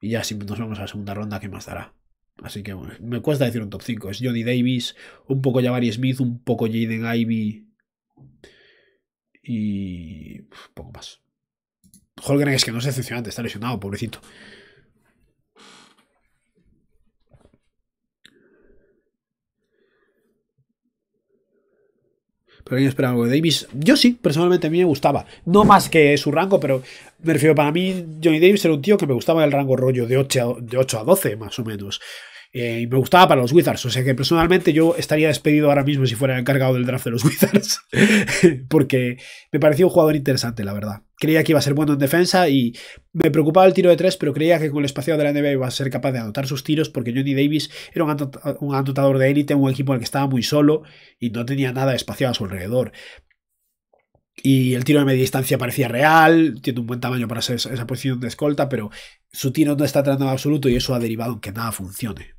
Y ya si nos vamos a la segunda ronda, ¿qué más dará? Así que me cuesta decir un top 5. Es Johnny Davis, un poco Javari Smith, un poco Jaden Ivy y poco más. Holgren es que no es decepcionante, está lesionado, pobrecito. Pero yo esperaba algo de Davis. Yo sí, personalmente a mí me gustaba. No más que su rango, pero me refiero, para mí Johnny Davis era un tío que me gustaba el rango rollo de de 8 a 12, más o menos. Eh, y me gustaba para los Wizards. O sea que personalmente yo estaría despedido ahora mismo si fuera encargado del draft de los Wizards. porque me parecía un jugador interesante, la verdad. Creía que iba a ser bueno en defensa y me preocupaba el tiro de tres, pero creía que con el espaciado de la NBA iba a ser capaz de anotar sus tiros porque Johnny Davis era un, anotador de élite, un equipo en el que estaba muy solo y no tenía nada espaciado a su alrededor y el tiro de media distancia parecía real, tiene un buen tamaño para ser esa posición de escolta, pero su tiro no está tratando en absoluto y eso ha derivado en que nada funcione.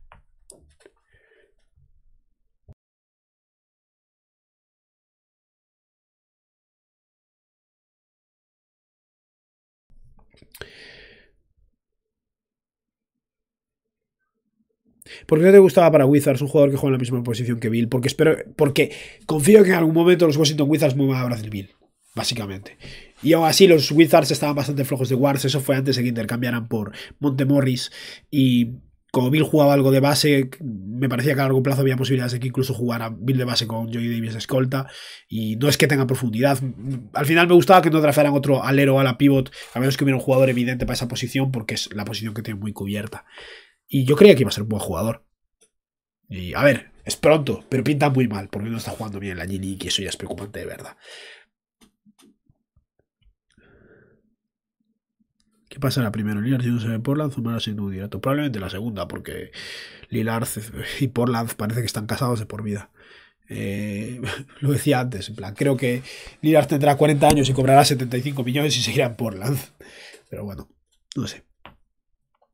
porque no te gustaba para Wizards un jugador que juega en la misma posición que Bill? Porque espero, porque confío que en algún momento los Washington Wizards muevan a Brasil Bill, básicamente. Y aún así los Wizards estaban bastante flojos de Wars, eso fue antes de que intercambiaran por Montemorris y como Bill jugaba algo de base, me parecía que a largo plazo había posibilidades de que incluso jugara Bill de base con Joey Davis escolta. Y no es que tenga profundidad. Al final me gustaba que no trajeran otro alero a la pivot, a menos que hubiera un jugador evidente para esa posición, porque es la posición que tiene muy cubierta. Y yo creía que iba a ser un buen jugador. Y a ver, es pronto, pero pinta muy mal, porque no está jugando bien la Gini y eso ya es preocupante de verdad. ¿Qué pasará primero? Lillard ve de Portland o Mara siendo un directo. Probablemente la segunda, porque Lillard y Portland parece que están casados de por vida. Eh, lo decía antes, en plan, creo que Lillard tendrá 40 años y cobrará 75 millones y seguirá en Portland. Pero bueno, no sé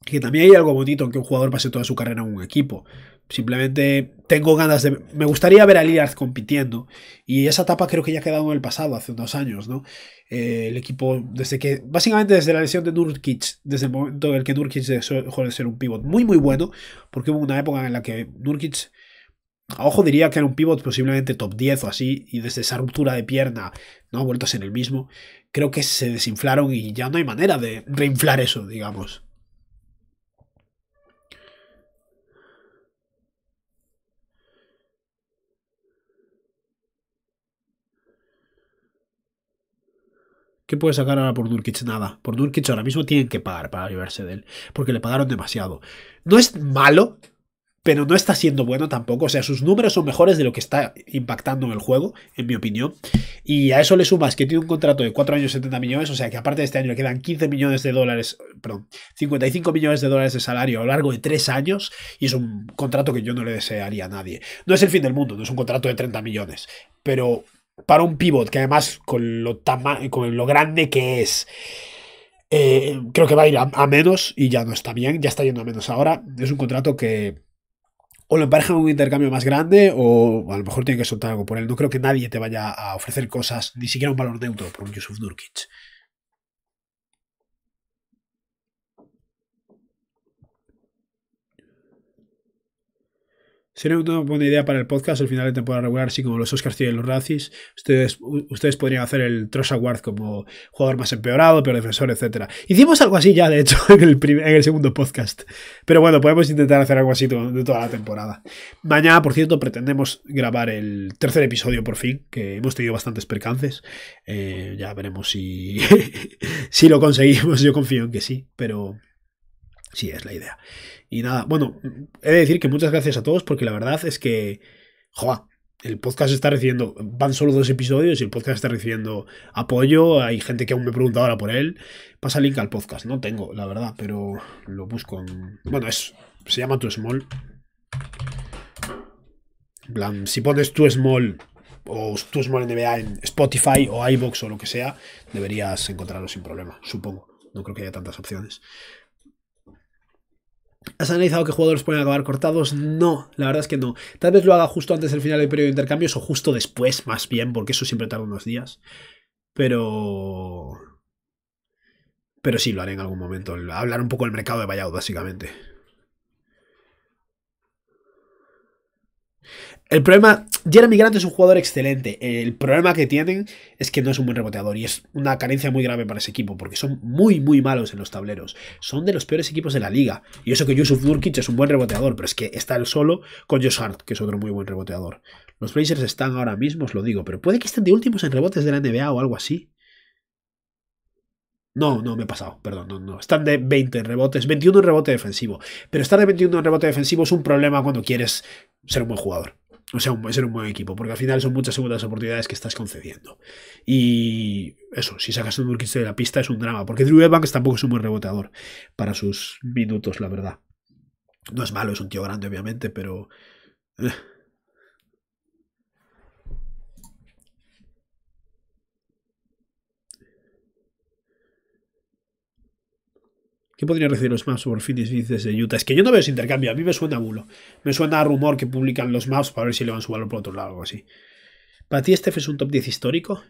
que también hay algo bonito en que un jugador pase toda su carrera en un equipo. Simplemente tengo ganas de. Me gustaría ver a Lillard compitiendo. Y esa etapa creo que ya ha quedado en el pasado, hace unos años, ¿no? Eh, el equipo, desde que. Básicamente desde la lesión de Nurkic, desde el momento en el que Nurkic dejó de ser un pivot muy, muy bueno, porque hubo una época en la que Nurkic. A ojo diría que era un pivot posiblemente top 10 o así, y desde esa ruptura de pierna, ¿no? Vueltas en el mismo, creo que se desinflaron y ya no hay manera de reinflar eso, digamos. ¿Qué puede sacar ahora por Nurkic? Nada. Por Nurkic ahora mismo tienen que pagar para librarse de él, porque le pagaron demasiado. No es malo, pero no está siendo bueno tampoco. O sea, sus números son mejores de lo que está impactando en el juego, en mi opinión. Y a eso le sumas que tiene un contrato de 4 años 70 millones, o sea que aparte de este año le quedan 15 millones de dólares, perdón, 55 millones de dólares de salario a lo largo de 3 años, y es un contrato que yo no le desearía a nadie. No es el fin del mundo, no es un contrato de 30 millones, pero para un pivot, que además con lo, con lo grande que es, eh, creo que va a ir a, menos y ya no está bien, ya está yendo a menos ahora. Es un contrato que o lo con un intercambio más grande o a lo mejor tiene que soltar algo por él. No creo que nadie te vaya a ofrecer cosas, ni siquiera un valor neutro por un Yusuf Nurkic. Sería una buena idea para el podcast el final de temporada regular, así como los Oscars y los Razzies. Ustedes, ustedes podrían hacer el Trosh Award como jugador más empeorado, peor defensor, etc. Hicimos algo así ya, de hecho, en el, segundo podcast. Pero bueno, podemos intentar hacer algo así de toda la temporada. Mañana, por cierto, pretendemos grabar el tercer episodio por fin, que hemos tenido bastantes percances. Eh, ya veremos si, si lo conseguimos. Yo confío en que sí, pero sí es la idea. Y nada, bueno, he de decir que muchas gracias a todos porque la verdad es que, joa, el podcast está recibiendo, van solo dos episodios y el podcast está recibiendo apoyo, hay gente que aún me pregunta ahora por él. Pasa link al podcast, no tengo, la verdad, pero lo busco en... Bueno, es, se llama Tu Small. plan, si pones Tu Small o Tu Small NBA en Spotify o iBox o lo que sea, deberías encontrarlo sin problema, supongo. No creo que haya tantas opciones. ¿Has analizado que jugadores pueden acabar cortados? No, la verdad es que no. Tal vez lo haga justo antes del final del periodo de intercambios o justo después, más bien, porque eso siempre tarda unos días. Pero... Pero sí, lo haré en algún momento. Hablar un poco del mercado de vallado, básicamente. El problema, Jeremy Grant es un jugador excelente. El problema que tienen es que no es un buen reboteador y es una carencia muy grave para ese equipo porque son muy, muy malos en los tableros. Son de los peores equipos de la liga. Y eso que Yusuf Nurkic es un buen reboteador, pero es que está él solo con Josh Hart, que es otro muy buen reboteador. Los Blazers están ahora mismo, os lo digo, pero puede que estén de últimos en rebotes de la NBA o algo así. No, no, me he pasado, perdón, no, no. Están de 20 en rebotes, 21 en rebote defensivo. Pero estar de 21 en rebote defensivo es un problema cuando quieres ser un buen jugador un, ser un buen equipo, porque al final son muchas segundas oportunidades que estás concediendo. Y eso, si sacas un Nurkic de la pista es un drama, porque Drew Evans tampoco es un buen reboteador para sus minutos, la verdad. No es malo, es un tío grande, obviamente, pero... Eh, ¿Qué podrían recibir los maps por fitness Vices de Utah? Es que yo no veo ese intercambio, a mí me suena a bulo. Me suena a rumor que publican los maps para ver si le van su valor por otro lado o algo así. ¿Para ti este es un top 10 histórico?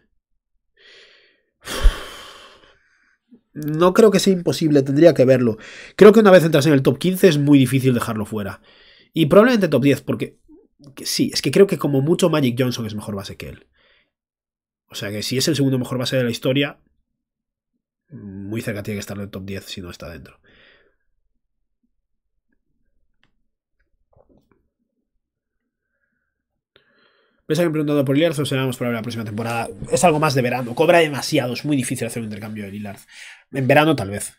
No creo que sea imposible, tendría que verlo. Creo que una vez entras en el top 15 es muy difícil dejarlo fuera. Y probablemente top 10, porque sí, es que creo que como mucho Magic Johnson es mejor base que él. O sea que si es el segundo mejor base de la historia, muy cerca tiene que estar del top 10 si no está dentro. Me alguien preguntado por Lillard, o será la próxima temporada. Es algo más de verano. Cobra demasiado, es muy difícil hacer un intercambio de Lillard. En verano tal vez.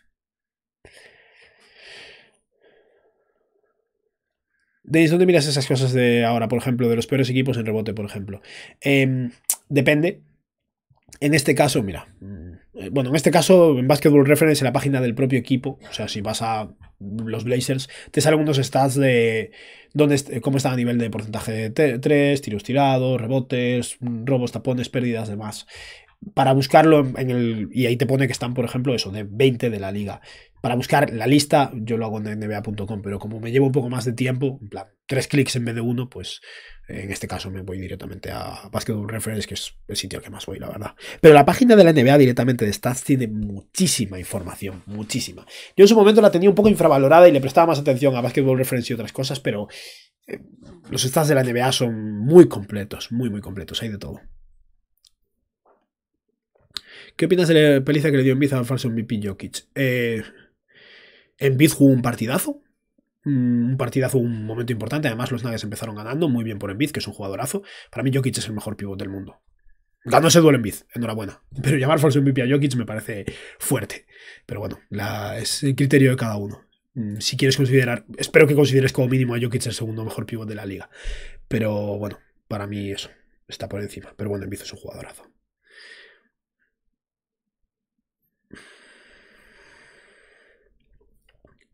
¿deis ¿dónde miras esas cosas de ahora, por ejemplo, de los peores equipos en rebote, por ejemplo? Em, depende. En este caso, mira, mm, eh, bueno, en este caso, en Basketball Reference, en la página del propio equipo, o sea, si vas a los Blazers, te salen unos stats de dónde, cómo están a nivel de porcentaje de 3, tiros tirados, rebotes, robos, tapones, pérdidas, demás para buscarlo en el. Y ahí te pone que están, por ejemplo, eso, de 20 de la liga para buscar la lista, yo lo hago en nba.com, pero como me llevo un poco más de tiempo, en plan, tres clics en vez de uno, pues eh, en este caso me voy directamente a Basketball Reference, que es el sitio al que más voy, la verdad. Pero la página de la NBA directamente de Stats tiene muchísima información, muchísima. Yo en su momento la tenía un poco infravalorada y le prestaba más atención a Basketball Reference y otras cosas, pero eh, los stats de la NBA son muy completos, muy, muy completos, hay de todo. ¿Qué opinas de la paliza que le dio en Biza al falso MVP Jokic? Eh, Embiid jugó un partidazo. Mm. Un partidazo, un momento importante. Además, los Nuggets empezaron ganando. Muy bien por Embiid, que es un jugadorazo. Para mí, Jokic es el mejor pivot del mundo. Ganó ese duelo en biz, enhorabuena. Pero llamar false MVP a Jokic me parece fuerte. Pero bueno, es el criterio de cada uno. Mm, si quieres considerar, espero que consideres como mínimo a Jokic el segundo mejor pivot de la liga. Pero bueno, para mí eso está por encima. Pero bueno, Embiid es un jugadorazo.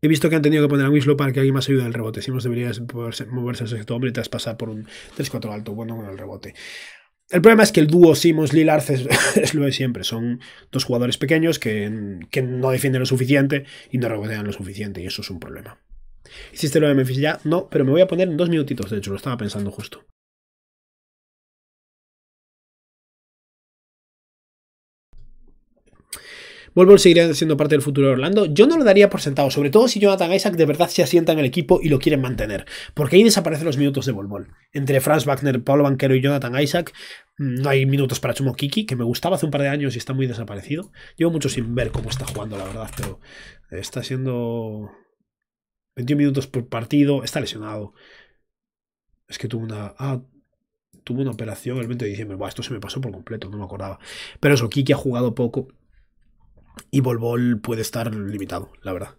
He visto que han tenido que poner a Winslow para que alguien más ayude al rebote. Simons debería moverse, moverse al sexto hombre y traspasar por un 3-4 alto. Bueno, con el rebote. El problema es que el dúo Simons-Lillard es, es, lo de siempre. Son dos jugadores pequeños que, no defienden lo suficiente y no rebotean lo suficiente. Y eso es un problema. ¿Hiciste lo de Memphis ya? No, pero me voy a poner en dos minutitos. De hecho, lo estaba pensando justo. Volvo seguirá siendo parte del futuro de Orlando. Yo no lo daría por sentado, sobre todo si Jonathan Isaac de verdad se asienta en el equipo y lo quieren mantener, porque ahí desaparecen los minutos de Volvo. Entre Franz Wagner, Pablo Banquero y Jonathan Isaac, mm, no hay minutos para Chumo Kiki, que me gustaba hace un par de años y está muy desaparecido. Llevo mucho sin ver cómo está jugando, la verdad, pero está siendo 21 minutos por partido, está lesionado. Es que tuvo una. Ah, tuvo una operación el 20 de diciembre. Buah, esto se me pasó por completo, no me acordaba. Pero eso, Kiki ha jugado poco. Y Volvol puede estar limitado, la verdad.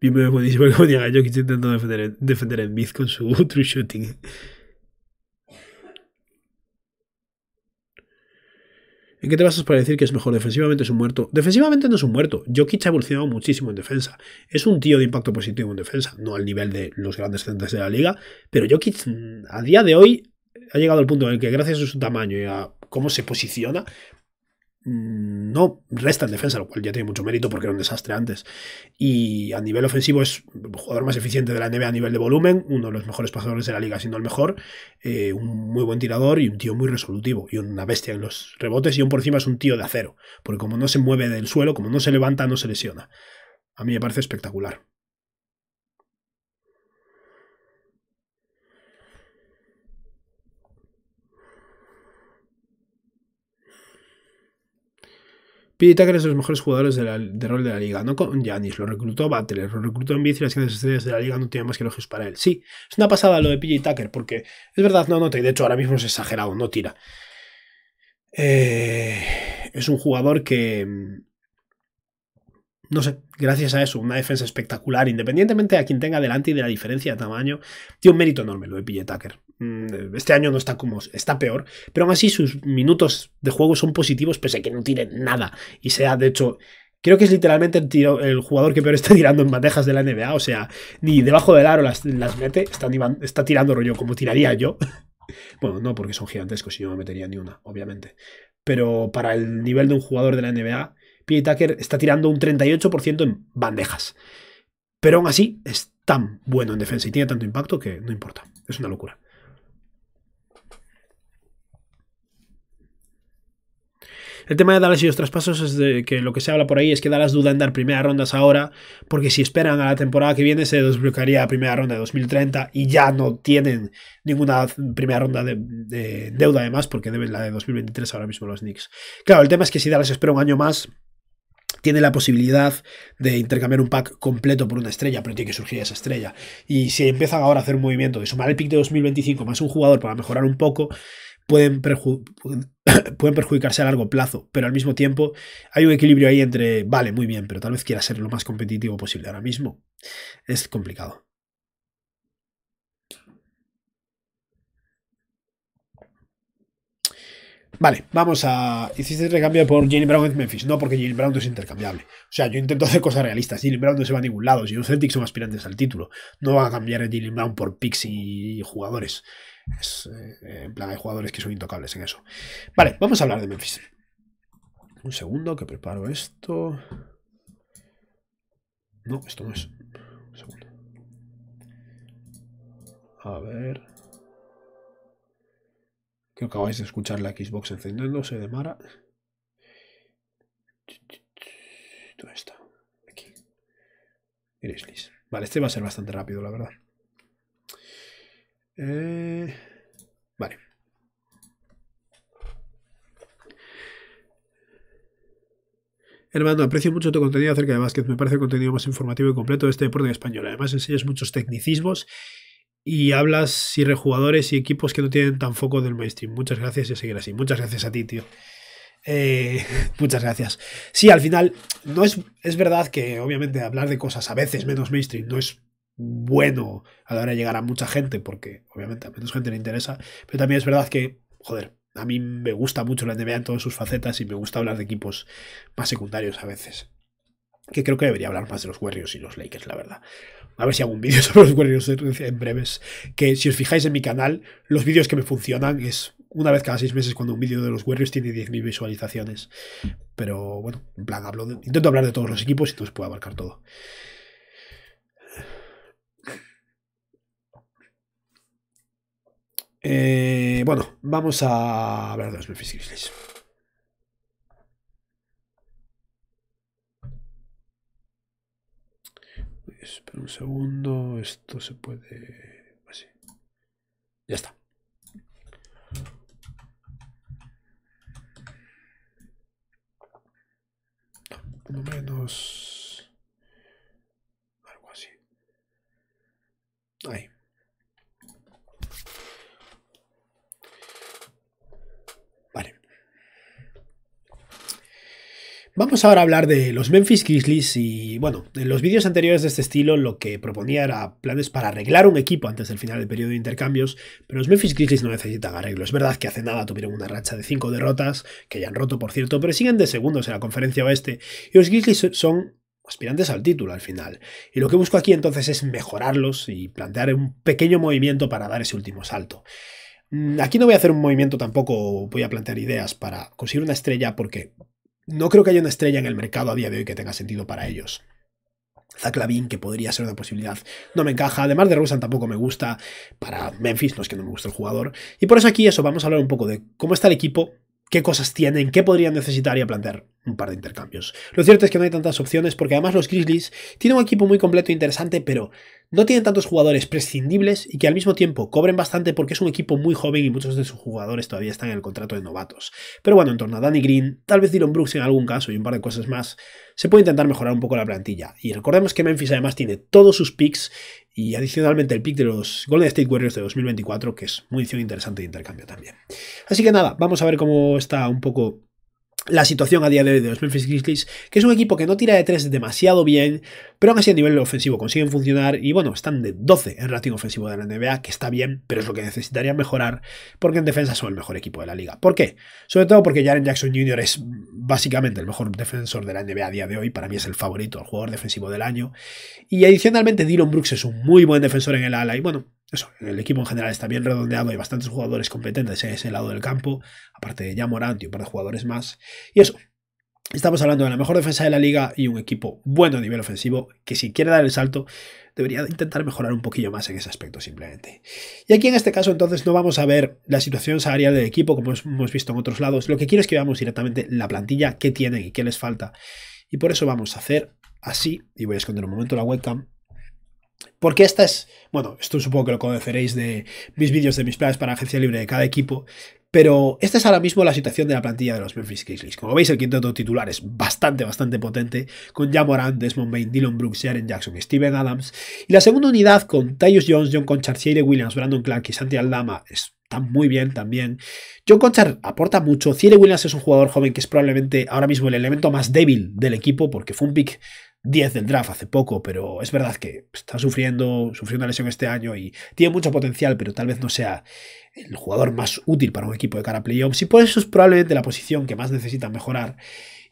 Bienvenido, buenísimo que me diga yo que estoy intentando defender, defender en con su true shooting. ¿En qué te basas para decir que es mejor? Defensivamente es un muerto. Defensivamente no es un muerto. Jokic ha evolucionado muchísimo en defensa. Es un tío de impacto positivo en defensa, no al nivel de los grandes centros de la liga. Pero Jokic mm, a día de hoy ha llegado al punto en el que gracias a su tamaño y a cómo se posiciona, Mm, no resta en defensa, lo cual ya tiene mucho mérito porque era un desastre antes. Y a nivel ofensivo es el jugador más eficiente de la NBA a nivel de volumen, uno de los mejores pasadores de la liga, siendo el mejor, eh, un muy buen tirador y un tío muy resolutivo y una bestia en los rebotes y un por encima es un tío de acero, porque como no se mueve del suelo, como no se levanta, no se lesiona. A mí me parece espectacular. PJ Tucker es de los mejores jugadores de, rol de la liga, no con Giannis, lo reclutó Butler, lo reclutó en bici y las grandes estrellas de la liga no tienen más que elogios para él. Sí, es una pasada lo de PJ Tucker, porque es verdad, no nota, y de hecho ahora mismo es exagerado, no tira. Eh, es un jugador que, mm, no sé, gracias a eso, una defensa espectacular, independientemente de a quien tenga delante y de la diferencia de tamaño, tiene un mérito enorme lo de PJ Tucker. Mm, este año no está como está peor, pero aún así sus minutos de juego son positivos pese a que no tire nada y sea de hecho Creo que es literalmente el, jugador que peor está tirando en bandejas de la NBA. O sea, ni debajo del aro las, mete. Está, tirando rollo como tiraría yo. bueno, no, porque son gigantescos y yo no metería ni una, obviamente. Pero para el nivel de un jugador de la NBA, P.J. Tucker está tirando un 38% en bandejas. Pero aún así es tan bueno en defensa y tiene tanto impacto que no importa. Es una locura. El tema de Dallas y los traspasos es de que lo que se habla por ahí es que Dallas duda en dar primeras rondas ahora, porque si esperan a la temporada que viene se desbloquearía la primera ronda de 2030 y ya no tienen ninguna primera ronda de, de deuda además, porque deben la de 2023 ahora mismo los Knicks. Claro, el tema es que si Dallas espera un año más, tiene la posibilidad de intercambiar un pack completo por una estrella, pero tiene que surgir esa estrella. Y si empiezan ahora a hacer un movimiento de sumar el pick de 2025 más un jugador para mejorar un poco, pueden, perjudicarse a largo plazo, pero al mismo tiempo hay un equilibrio ahí entre, vale, muy bien, pero tal vez quiera ser lo más competitivo posible ahora mismo. Es complicado. Vale, vamos a. Hiciste el recambio por Jalen Brown en Memphis. No, porque Jalen Brown es intercambiable. O sea, yo intento hacer cosas realistas. Jalen Brown no se va a ningún lado. Si los Celtics son aspirantes al título, no va a cambiar a Jalen Brown por picks y jugadores. Es, eh, en plan, hay jugadores que son intocables en eso. Vale, vamos a hablar de Memphis. Un segundo que preparo esto. No, esto no es. Un segundo. A ver. Creo que acabáis de escuchar la Xbox encendiéndose de Mara. ¿Dónde está? Aquí. Vale, este va a ser bastante rápido, la verdad. Eh, vale. Hermano, aprecio mucho tu contenido acerca de básquet. Me parece contenido más informativo y completo de este deporte en español. Además, enseñas muchos tecnicismos y hablas y rejugadores y equipos que no tienen tan foco del mainstream. Muchas gracias y a seguir así. Muchas gracias a ti, tío. Eh, muchas gracias. Sí, al final, no es, es verdad que obviamente hablar de cosas a veces menos mainstream no es bueno a la hora de llegar a mucha gente, porque obviamente a menos gente le interesa, pero también es verdad que, joder, a mí me gusta mucho la NBA en todas sus facetas y me gusta hablar de equipos más secundarios a veces. Que creo que debería hablar más de los Warriors y los Lakers, la verdad. A ver si hago un vídeo sobre los Warriors en breves. Que si os fijáis en mi canal, los vídeos que me funcionan es una vez cada seis meses cuando un vídeo de los Warriors tiene 10.000 visualizaciones. Pero bueno, en plan, hablo intento hablar de todos los equipos y entonces puedo abarcar todo. Eh, bueno, vamos a ver los Memphis Espera un segundo, esto se puede... Así. Ya está. Uno menos... Algo así. Ahí. Vamos ahora a hablar de los Memphis Grizzlies y bueno, en los vídeos anteriores de este estilo lo que proponía era planes para arreglar un equipo antes del final del periodo de intercambios, pero los Memphis Grizzlies no necesitan arreglo. Es verdad que hace nada tuvieron una racha de 5 derrotas, que ya han roto por cierto, pero siguen de segundos en la conferencia oeste y los Grizzlies son aspirantes al título al final. Y lo que busco aquí entonces es mejorarlos y plantear un pequeño movimiento para dar ese último salto. Mm, aquí no voy a hacer un movimiento tampoco, voy a plantear ideas para conseguir una estrella porque no creo que haya una estrella en el mercado a día de hoy que tenga sentido para ellos. Zaclavin, que podría ser una posibilidad, no me encaja. Además de Rosen tampoco me gusta. Para Memphis no es que no me guste el jugador. Y por eso aquí eso, vamos a hablar un poco de cómo está el equipo, qué cosas tienen, qué podrían necesitar y a plantear un par de intercambios. Lo cierto es que no hay tantas opciones porque además los Grizzlies tienen un equipo muy completo e interesante, pero no tienen tantos jugadores prescindibles y que al mismo tiempo cobren bastante porque es un equipo muy joven y muchos de sus jugadores todavía están en el contrato de novatos. Pero bueno, en torno a Danny Green, tal vez Dylan Brooks en algún caso y un par de cosas más, se puede intentar mejorar un poco la plantilla. Y recordemos que Memphis además tiene todos sus picks y adicionalmente el pick de los Golden State Warriors de 2024, que es muy interesante de intercambio también. Así que nada, vamos a ver cómo está un poco la situación a día de hoy de los Memphis Grizzlies, que es un equipo que no tira de tres demasiado bien, pero aún así a nivel ofensivo consiguen funcionar y bueno, están de 12 en rating ofensivo de la NBA, que está bien, pero es lo que necesitarían mejorar, porque en defensa son el mejor equipo de la liga. ¿Por qué? Sobre todo porque Jaren Jackson Jr. es básicamente el mejor defensor de la NBA a día de hoy, para mí es el favorito, el jugador defensivo del año, y adicionalmente Dylan Brooks es un muy buen defensor en el ala, y bueno, el equipo en general está bien redondeado, hay bastantes jugadores competentes en ese lado del campo, aparte de Jamorant y un par de jugadores más. Y eso, estamos hablando de la mejor defensa de la liga y un equipo bueno a nivel ofensivo que si quiere dar el salto debería intentar mejorar un poquillo más en ese aspecto simplemente. Y aquí en este caso entonces no vamos a ver la situación salarial del equipo como hemos visto en otros lados, lo que quiero es que veamos directamente la plantilla qué tienen y qué les falta. Y por eso vamos a hacer así, y voy a esconder un momento la webcam, porque esta es, bueno, esto supongo que lo conoceréis de mis vídeos de mis planes para agencia libre de cada equipo, pero esta es ahora mismo la situación de la plantilla de los Memphis Grizzlies. Como veis, el quinteto titular es bastante, bastante potente, con Jamoran, Desmond Bain, Dylan Brooks, Jaren Jackson, Steven Adams. Y la segunda unidad con Tyus Jones, John Conchar, Ciere Williams, Brandon Clark y Santi Aldama están muy bien también. John Conchar aporta mucho. Cire Williams es un jugador joven que es probablemente ahora mismo el elemento más débil del equipo porque fue un pick 10 del draft hace poco, pero es verdad que está sufriendo, sufrió una lesión este año y tiene mucho potencial, pero tal vez no sea el jugador más útil para un equipo de cara a playoffs y por pues eso es probablemente la posición que más necesita mejorar.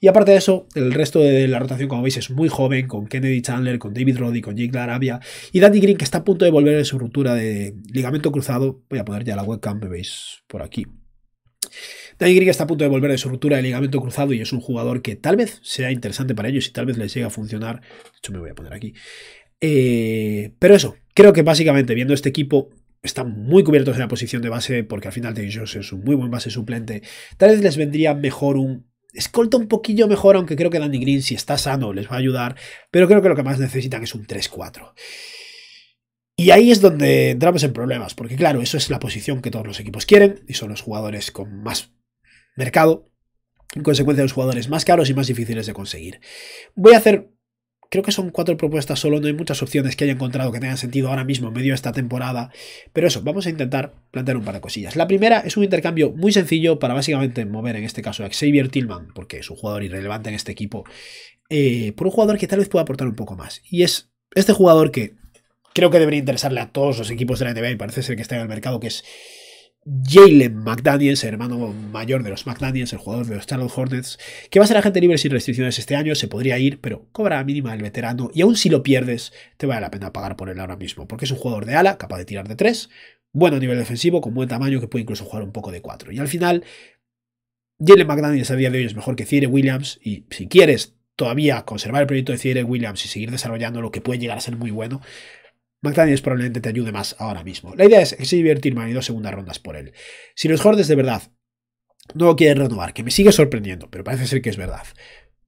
Y aparte de eso, el resto de la rotación, como veis, es muy joven, con Kennedy Chandler, con David Roddy, con Jake Larabia y Danny Green, que está a punto de volver en su ruptura de ligamento cruzado. Voy a poner ya la webcam, me veis por aquí. Danny Green está a punto de volver de su ruptura de ligamento cruzado y es un jugador que tal vez sea interesante para ellos y tal vez les llegue a funcionar. De hecho, me voy a poner aquí. Eh, pero eso, creo que básicamente viendo este equipo están muy cubiertos en la posición de base porque al final Tenshaw es un muy buen base suplente. Tal vez les vendría mejor un escolta un poquillo mejor, aunque creo que Danny Green si está sano les va a ayudar, pero creo que lo que más necesitan es un 3-4. Y ahí es donde entramos en problemas, porque claro, eso es la posición que todos los equipos quieren y son los jugadores con más mercado, en consecuencia de los jugadores más caros y más difíciles de conseguir. Voy a hacer, creo que son cuatro propuestas solo, no hay muchas opciones que haya encontrado que tengan sentido ahora mismo en medio de esta temporada, pero eso, vamos a intentar plantear un par de cosillas. La primera es un intercambio muy sencillo para básicamente mover en este caso a Xavier Tillman, porque es un jugador irrelevante en este equipo, eh, por un jugador que tal vez pueda aportar un poco más. Y es este jugador que creo que debería interesarle a todos los equipos de la NBA y parece ser que está en el mercado, que es Jalen McDaniels, el hermano mayor de los McDaniels, el jugador de los Charlotte Hornets, que va a ser agente libre sin restricciones este año, se podría ir, pero cobra mínima el veterano y aún si lo pierdes, te vale la pena pagar por él ahora mismo, porque es un jugador de ala, capaz de tirar de 3, bueno a nivel defensivo, con buen tamaño, que puede incluso jugar un poco de 4 Y al final, Jalen McDaniels a día de hoy es mejor que Cire Williams y si quieres todavía conservar el proyecto de Cire Williams y seguir desarrollando lo que puede llegar a ser muy bueno, McDaniels probablemente te ayude más ahora mismo. La idea es que se Tilman y dos segundas rondas por él. Si los Hordes de verdad no quieren renovar, que me sigue sorprendiendo, pero parece ser que es verdad.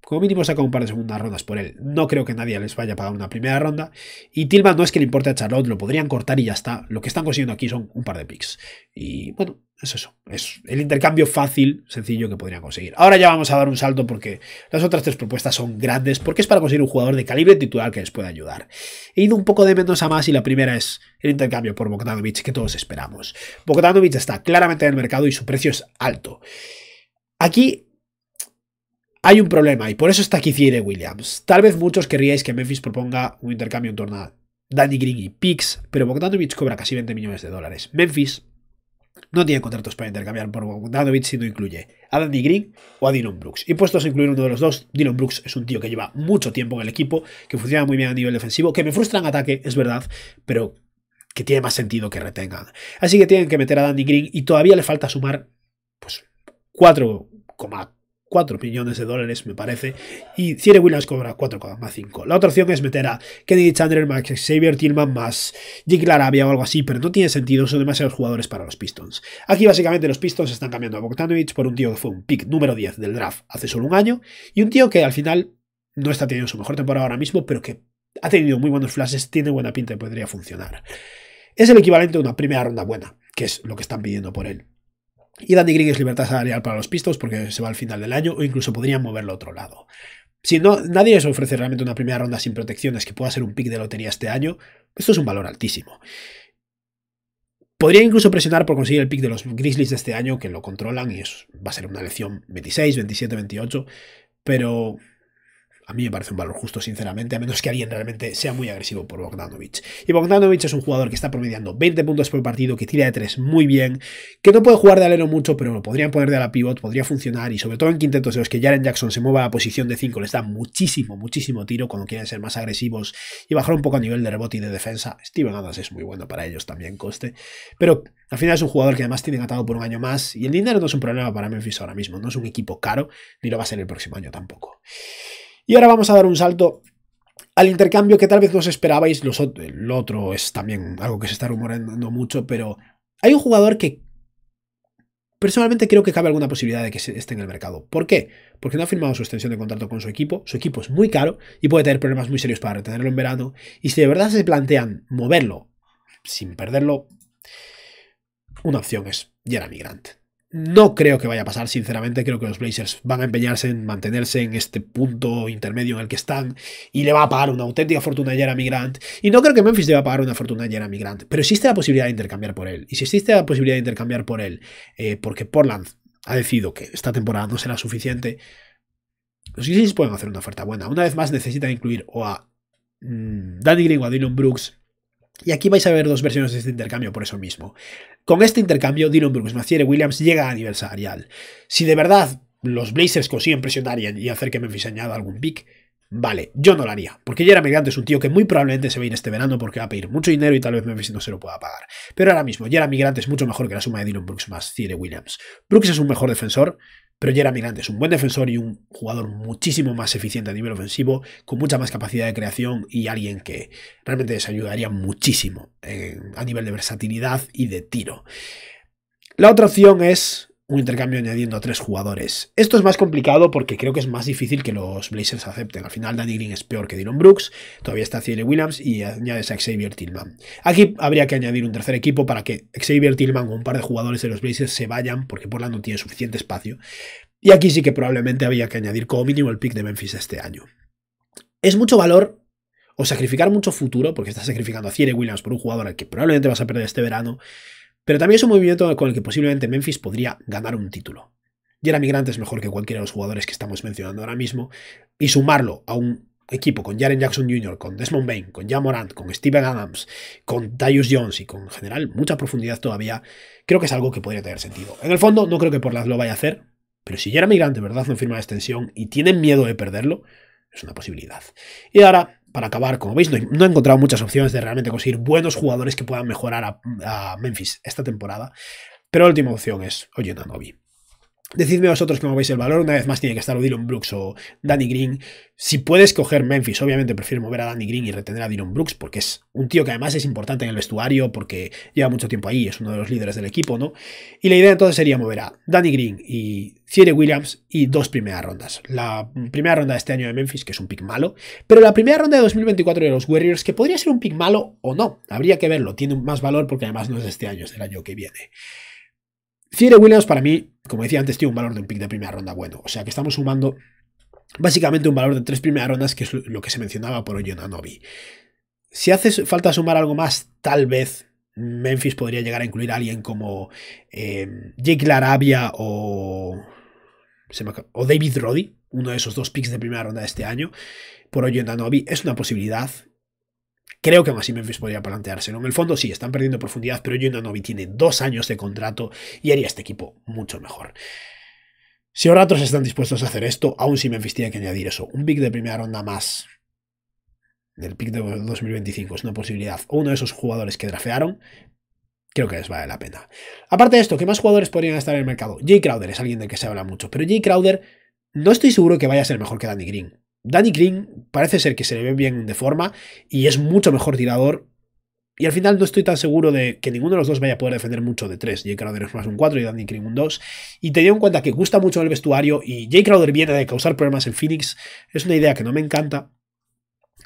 Como mínimo saca un par de segundas rondas por él. No creo que nadie les vaya a pagar una primera ronda. Y Tilman no es que le importe a Charlotte, lo podrían cortar y ya está. Lo que están consiguiendo aquí son un par de picks. Y bueno, es eso, es el intercambio fácil, sencillo que podrían conseguir. Ahora ya vamos a dar un salto porque las otras tres propuestas son grandes, porque es para conseguir un jugador de calibre titular que les pueda ayudar. He ido un poco de menos a más y la primera es el intercambio por Bogdanovic que todos esperamos. Bogdanovic está claramente en el mercado y su precio es alto. Aquí hay un problema y por eso está aquí Williams. Tal vez muchos querríais que Memphis proponga un intercambio en torno a Danny Green y Pix, pero Bogdanovic cobra casi 20 millones de dólares. Memphis no tiene contratos para intercambiar por Bogdanovich si no incluye a Danny Green o a Dylan Brooks. Y puestos a incluir uno de los dos, Dylan Brooks es un tío que lleva mucho tiempo en el equipo, que funciona muy bien a nivel defensivo, que me frustra en ataque, es verdad, pero que tiene más sentido que retengan. Así que tienen que meter a Danny Green y todavía le falta sumar pues 4,4 4 millones de dólares, me parece, y Cire Williams cobra 4,5. La otra opción es meter a Kennedy Chandler, Max Xavier Tillman más Jake Larabia o algo así, pero no tiene sentido, son demasiados jugadores para los Pistons. Aquí básicamente los Pistons están cambiando a Bogdanovich por un tío que fue un pick número 10 del draft hace solo un año, y un tío que al final no está teniendo su mejor temporada ahora mismo, pero que ha tenido muy buenos flashes, tiene buena pinta y podría funcionar. Es el equivalente a una primera ronda buena, que es lo que están pidiendo por él. Y Danny Green es libertad salarial para los pistos porque se va al final del año o incluso podrían moverlo a otro lado. Si no, nadie les ofrece realmente una primera ronda sin protecciones que pueda ser un pick de lotería este año, esto es un valor altísimo. Podría incluso presionar por conseguir el pick de los Grizzlies de este año, que lo controlan y eso va a ser una elección 26, 27, 28, pero a mí me parece un valor justo, sinceramente, a menos que alguien realmente sea muy agresivo por Bogdanovich Y Bogdanovich es un jugador que está promediando 20 puntos por partido, que tira de 3 muy bien, que no puede jugar de alero mucho, pero lo podrían poner de la pivot, podría funcionar, y sobre todo en quintetos de los que Jaren Jackson se mueva a la posición de 5, les da muchísimo, muchísimo tiro cuando quieren ser más agresivos y bajar un poco a nivel de rebote y de defensa. Steven Adams es muy bueno para ellos también, coste. Pero al final es un jugador que además tiene atado por un año más, y el dinero no es un problema para Memphis ahora mismo, no es un equipo caro, ni lo va a ser el próximo año tampoco. Y ahora vamos a dar un salto al intercambio que tal vez no os esperabais. Los, el otro es también algo que se está rumoreando mucho, pero hay un jugador que personalmente creo que cabe alguna posibilidad de que esté en el mercado. ¿Por qué? Porque no ha firmado su extensión de contrato con su equipo, su equipo es muy caro y puede tener problemas muy serios para retenerlo en verano. Y si de verdad se plantean moverlo sin perderlo, una opción es Jeremy Grant. No creo que vaya a pasar, sinceramente. Creo que los Blazers van a empeñarse en mantenerse en este punto intermedio en el que están y le va a pagar una auténtica fortuna a Jeremy Grant. Y no creo que Memphis le va a pagar una fortuna a Jeremy Grant, pero existe la posibilidad de intercambiar por él. Y si existe la posibilidad de intercambiar por él, eh, porque Portland ha decidido que esta temporada no será suficiente, los Grizzlies pueden hacer una oferta buena. Una vez más necesitan incluir o a mm, Danny Green o a Dylan Brooks y aquí vais a ver dos versiones de este intercambio por eso mismo. Con este intercambio, Dylan Brooks, más y Williams llega a aniversarial. Si de verdad los Blazers consiguen presionar y hacer que Memphis añada algún pick, Vale, yo no lo haría, porque Jera Migrante es un tío que muy probablemente se va a ir este verano porque va a pedir mucho dinero y tal vez Memphis no se lo pueda pagar. Pero ahora mismo, Jera Migrante es mucho mejor que la suma de Dylan Brooks más Cire Williams. Brooks es un mejor defensor, pero Jeremy Grant es un buen defensor y un jugador muchísimo más eficiente a nivel ofensivo, con mucha más capacidad de creación y alguien que realmente les ayudaría muchísimo a nivel de versatilidad y de tiro. La otra opción es un intercambio añadiendo a tres jugadores. Esto es más complicado porque creo que es más difícil que los Blazers acepten. Al final, Danny Green es peor que Dylan Brooks, todavía está Ciele Williams y añades a Xavier Tillman. Aquí habría que añadir un tercer equipo para que Xavier Tillman o un par de jugadores de los Blazers se vayan porque Portland no tiene suficiente espacio. Y aquí sí que probablemente habría que añadir como mínimo el pick de Memphis este año. Es mucho valor o sacrificar mucho futuro, porque estás sacrificando a Williams por un jugador al que probablemente vas a perder este verano, pero también es un movimiento con el que posiblemente Memphis podría ganar un título. Y era Migrante es mejor que cualquiera de los jugadores que estamos mencionando ahora mismo, y sumarlo a un equipo con Jaren Jackson Jr., con Desmond Bain, con Jan Morant, con Steven Adams, con Tyus Jones y con general mucha profundidad todavía, creo que es algo que podría tener sentido. En el fondo, no creo que por las lo vaya a hacer, pero si ya migrante, ¿verdad? No firma la extensión y tienen miedo de perderlo, es una posibilidad. Y ahora para acabar, como veis, no, he encontrado muchas opciones de realmente conseguir buenos jugadores que puedan mejorar a, Memphis esta temporada. Pero la última opción es vi Decidme vosotros cómo veis el valor. Una vez más tiene que estar o Dylan Brooks o Danny Green. Si puedes coger Memphis, obviamente prefiero mover a Danny Green y retener a Dylan Brooks porque es un tío que además es importante en el vestuario porque lleva mucho tiempo ahí, es uno de los líderes del equipo, ¿no? Y la idea entonces sería mover a Danny Green y Thierry Williams y dos primeras rondas. La primera ronda de este año de Memphis, que es un pick malo, pero la primera ronda de 2024 de los Warriors, que podría ser un pick malo o no, habría que verlo, tiene más valor porque además no es de este año, es el año que viene. Cire Williams para mí, como decía antes, tiene un valor de un pick de primera ronda bueno. O sea que estamos sumando básicamente un valor de tres primeras rondas, que es lo que se mencionaba por Oyonanobi. Si hace falta sumar algo más, tal vez Memphis podría llegar a incluir a alguien como eh, Jake Larabia o, o David Roddy, uno de esos dos picks de primera ronda de este año, por Oyonanobi. Es una posibilidad Creo que más Memphis podría planteárselo. En el fondo, sí, están perdiendo profundidad, pero Novi tiene dos años de contrato y haría este equipo mucho mejor. Si ahora otros están dispuestos a hacer esto, aún si Memphis tiene que añadir eso, un pick de primera ronda más del pick de 2025 es una posibilidad, o uno de esos jugadores que drafearon, creo que les vale la pena. Aparte de esto, ¿qué más jugadores podrían estar en el mercado? Jay Crowder es alguien de que se habla mucho, pero Jay Crowder no estoy seguro que vaya a ser mejor que Danny Green. Danny Green parece ser que se le ve bien de forma y es mucho mejor tirador. Y al final no estoy tan seguro de que ninguno de los dos vaya a poder defender mucho de 3. Jay Crowder es más un 4 y Danny Green un 2. Y teniendo en cuenta que gusta mucho el vestuario y Jay Crowder viene de causar problemas en Phoenix, es una idea que no me encanta.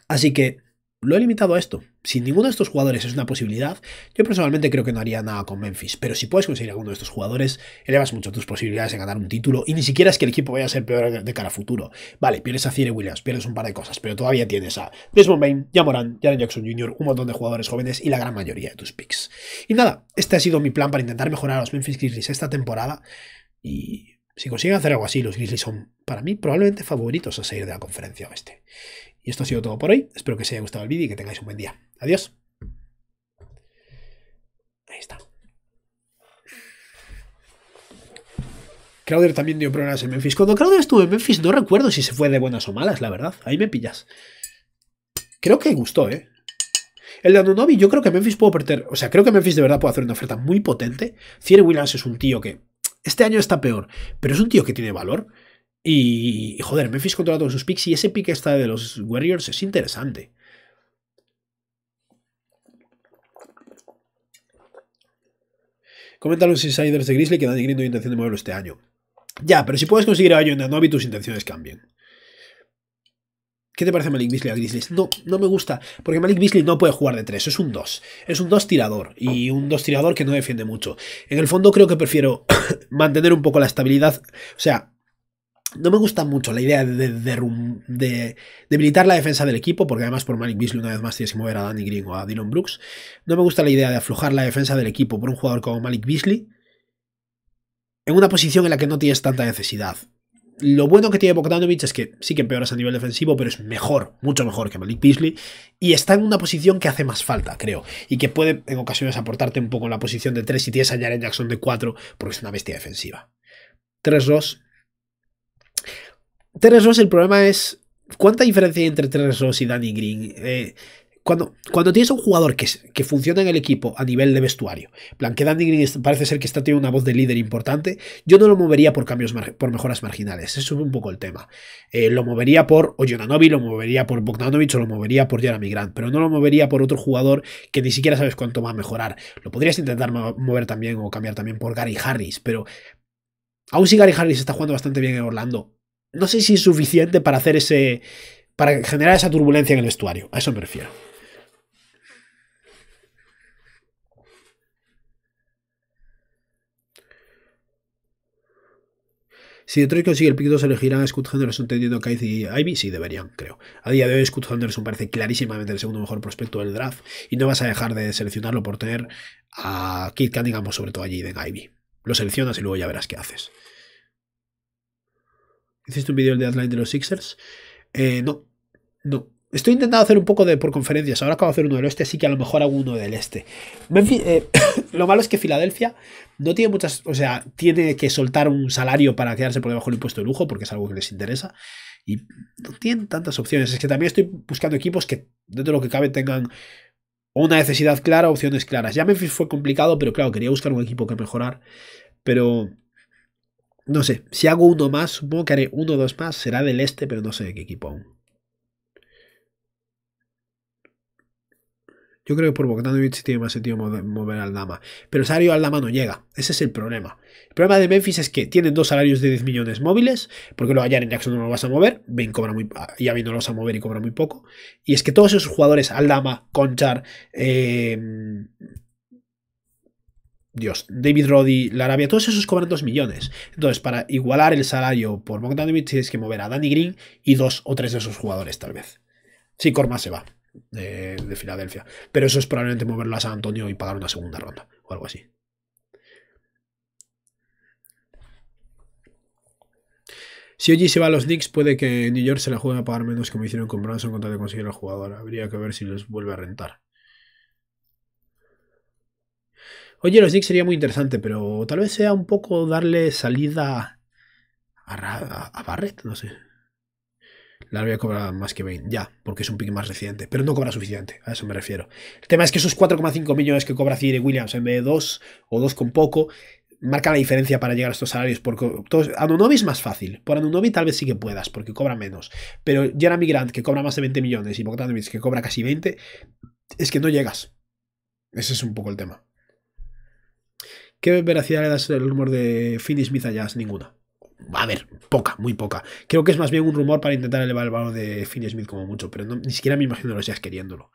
Así que lo he limitado a esto. Si ninguno de estos jugadores es una posibilidad, yo personalmente creo que no haría nada con Memphis. Pero si puedes conseguir alguno de estos jugadores, elevas mucho tus posibilidades de ganar un título. Y ni siquiera es que el equipo vaya a ser peor de cara a futuro. Vale, pierdes a Cire Williams, pierdes un par de cosas, pero todavía tienes a Desmond Bain, Yamoran, Jaren Jackson Jr., un montón de jugadores jóvenes y la gran mayoría de tus picks. Y nada, este ha sido mi plan para intentar mejorar a los Memphis Grizzlies esta temporada. Y si consiguen hacer algo así, los Grizzlies son, para mí, probablemente favoritos a salir de la conferencia oeste. Y esto ha sido todo por hoy. Espero que os haya gustado el vídeo y que tengáis un buen día. Adiós. Ahí está. Crowder también dio problemas en Memphis. Cuando Crowder estuvo en Memphis, no recuerdo si se fue de buenas o malas, la verdad. Ahí me pillas. Creo que gustó, ¿eh? El de Anunobi, yo creo que Memphis puede perder. O sea, creo que Memphis de verdad puede hacer una oferta muy potente. Cierre Williams es un tío que. Este año está peor, pero es un tío que tiene valor. Y, joder, Memphis controla todos sus picks y ese pick está de los Warriors es interesante. Comentan los insiders de Grizzly que Danny Green no hay intención de moverlo este año. Ya, pero si puedes conseguir a no Anobi, tus intenciones cambien. ¿Qué te parece Malik Beasley a Grizzlies? No, no me gusta, porque Malik Beasley no puede jugar de tres. es un 2. Es un 2 tirador, y un 2 tirador que no defiende mucho. En el fondo creo que prefiero mantener un poco la estabilidad, o sea, no me gusta mucho la idea de, debilitar la defensa del equipo, porque además por Malik Beasley una vez más tienes que mover a Danny Green o a Dylan Brooks. No me gusta la idea de aflojar la defensa del equipo por un jugador como Malik Beasley en una posición en la que no tienes tanta necesidad. Lo bueno que tiene Bogdanovich es que sí que empeoras a nivel defensivo, pero es mejor, mucho mejor que Malik Beasley. Y está en una posición que hace más falta, creo. Y que puede en ocasiones aportarte un poco en la posición de 3 si tienes a Jaren Jackson de 4, porque es una bestia defensiva. 3-2, terres Ross, el problema es. ¿Cuánta diferencia hay entre terres Ross y Danny Green? Eh, cuando, cuando, tienes un jugador que, que, funciona en el equipo a nivel de vestuario, plan que Danny Green parece ser que está teniendo una voz de líder importante, yo no lo movería por cambios por mejoras marginales, eso es un poco el tema. Eh, lo movería por Ojonanovi, lo movería por Bogdanovich o lo movería por Jeremy Grant, pero no lo movería por otro jugador que ni siquiera sabes cuánto va a mejorar. Lo podrías intentar mover también o cambiar también por Gary Harris, pero aún si Gary Harris está jugando bastante bien en Orlando, no sé si es suficiente para hacer ese. para generar esa turbulencia en el estuario A eso me refiero. Si Detroit consigue el pick 2, elegirán a Scott Henderson teniendo a y Ivy. Sí, deberían, creo. A día de hoy, Scott Henderson parece clarísimamente el segundo mejor prospecto del draft y no vas a dejar de seleccionarlo por tener a Kit Cunningham sobre todo allí de Ivy. Lo seleccionas y luego ya verás qué haces. ¿Hiciste un vídeo del deadline de los Sixers? Eh, no, no. Estoy intentando hacer un poco de por conferencias. Ahora acabo de hacer uno del este, así que a lo mejor hago uno del este. Eh, lo malo es que Filadelfia no tiene muchas. O sea, tiene que soltar un salario para quedarse por debajo del impuesto de lujo, porque es algo que les interesa. Y no tienen tantas opciones. Es que también estoy buscando equipos que, dentro de lo que cabe, tengan una necesidad clara, opciones claras. Ya Memphis fue complicado, pero claro, quería buscar un equipo que mejorar. Pero no sé, si hago uno más, supongo que haré uno o dos más, será del este, pero no sé de qué equipo Yo creo que por Bogdanovich tiene más sentido mover al Dama. Pero el salario al Dama no llega. Ese es el problema. El problema de Memphis es que tienen dos salarios de 10 millones móviles, porque luego a Jaren Jackson no lo vas a mover. Ben cobra muy, ya no lo vas a mover y cobra muy poco. Y es que todos esos jugadores, al Dama, Conchar, eh, Dios, David Roddy, la Arabia, todos esos cobran 2 millones. Entonces, para igualar el salario por Bogdanovich, tienes que mover a Danny Green y dos o tres de esos jugadores, tal vez. Si sí, Corma se va eh, de, Filadelfia. Pero eso es probablemente moverlo a San Antonio y pagar una segunda ronda o algo así. Si OG se va a los Knicks, puede que New York se la juegue a pagar menos como hicieron con Branson contra de conseguir al jugador. Habría que ver si les vuelve a rentar. Oye, los Knicks sería muy interesante, pero tal vez sea un poco darle salida a, Barrett, no sé. La voy a cobrar más que Bain, ya, porque es un pick más reciente, pero no cobra suficiente, a eso me refiero. El tema es que esos 4,5 millones que cobra Cire Williams en vez de 2 o 2 con poco, marca la diferencia para llegar a estos salarios. Porque todos, Anunobi es más fácil. Por Anunobi tal vez sí que puedas, porque cobra menos. Pero Jeremy Grant, que cobra más de 20 millones, y Bogdanovich, que cobra casi 20, es que no llegas. Ese es un poco el tema. ¿Qué veracidad le das el rumor de Finney Smith a Jazz? Ninguna. A ver, poca, muy poca. Creo que es más bien un rumor para intentar elevar el valor de Finney Smith como mucho, pero ni siquiera me imagino los Jazz queriéndolo.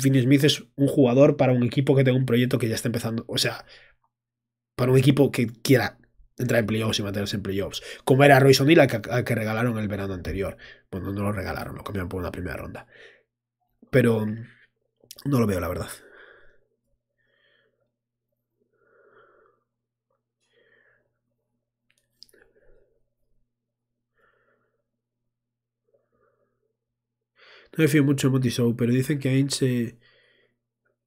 Finney Smith es un jugador para un equipo que tenga un proyecto que ya está empezando. O sea, para un equipo que quiera entrar en playoffs y mantenerse en playoffs. Como era Royce O'Neill que, que regalaron el verano anterior. Bueno, no lo regalaron, lo cambiaron por una primera ronda. Pero no lo veo, la verdad. No me fío mucho de Monty pero dicen que Ainge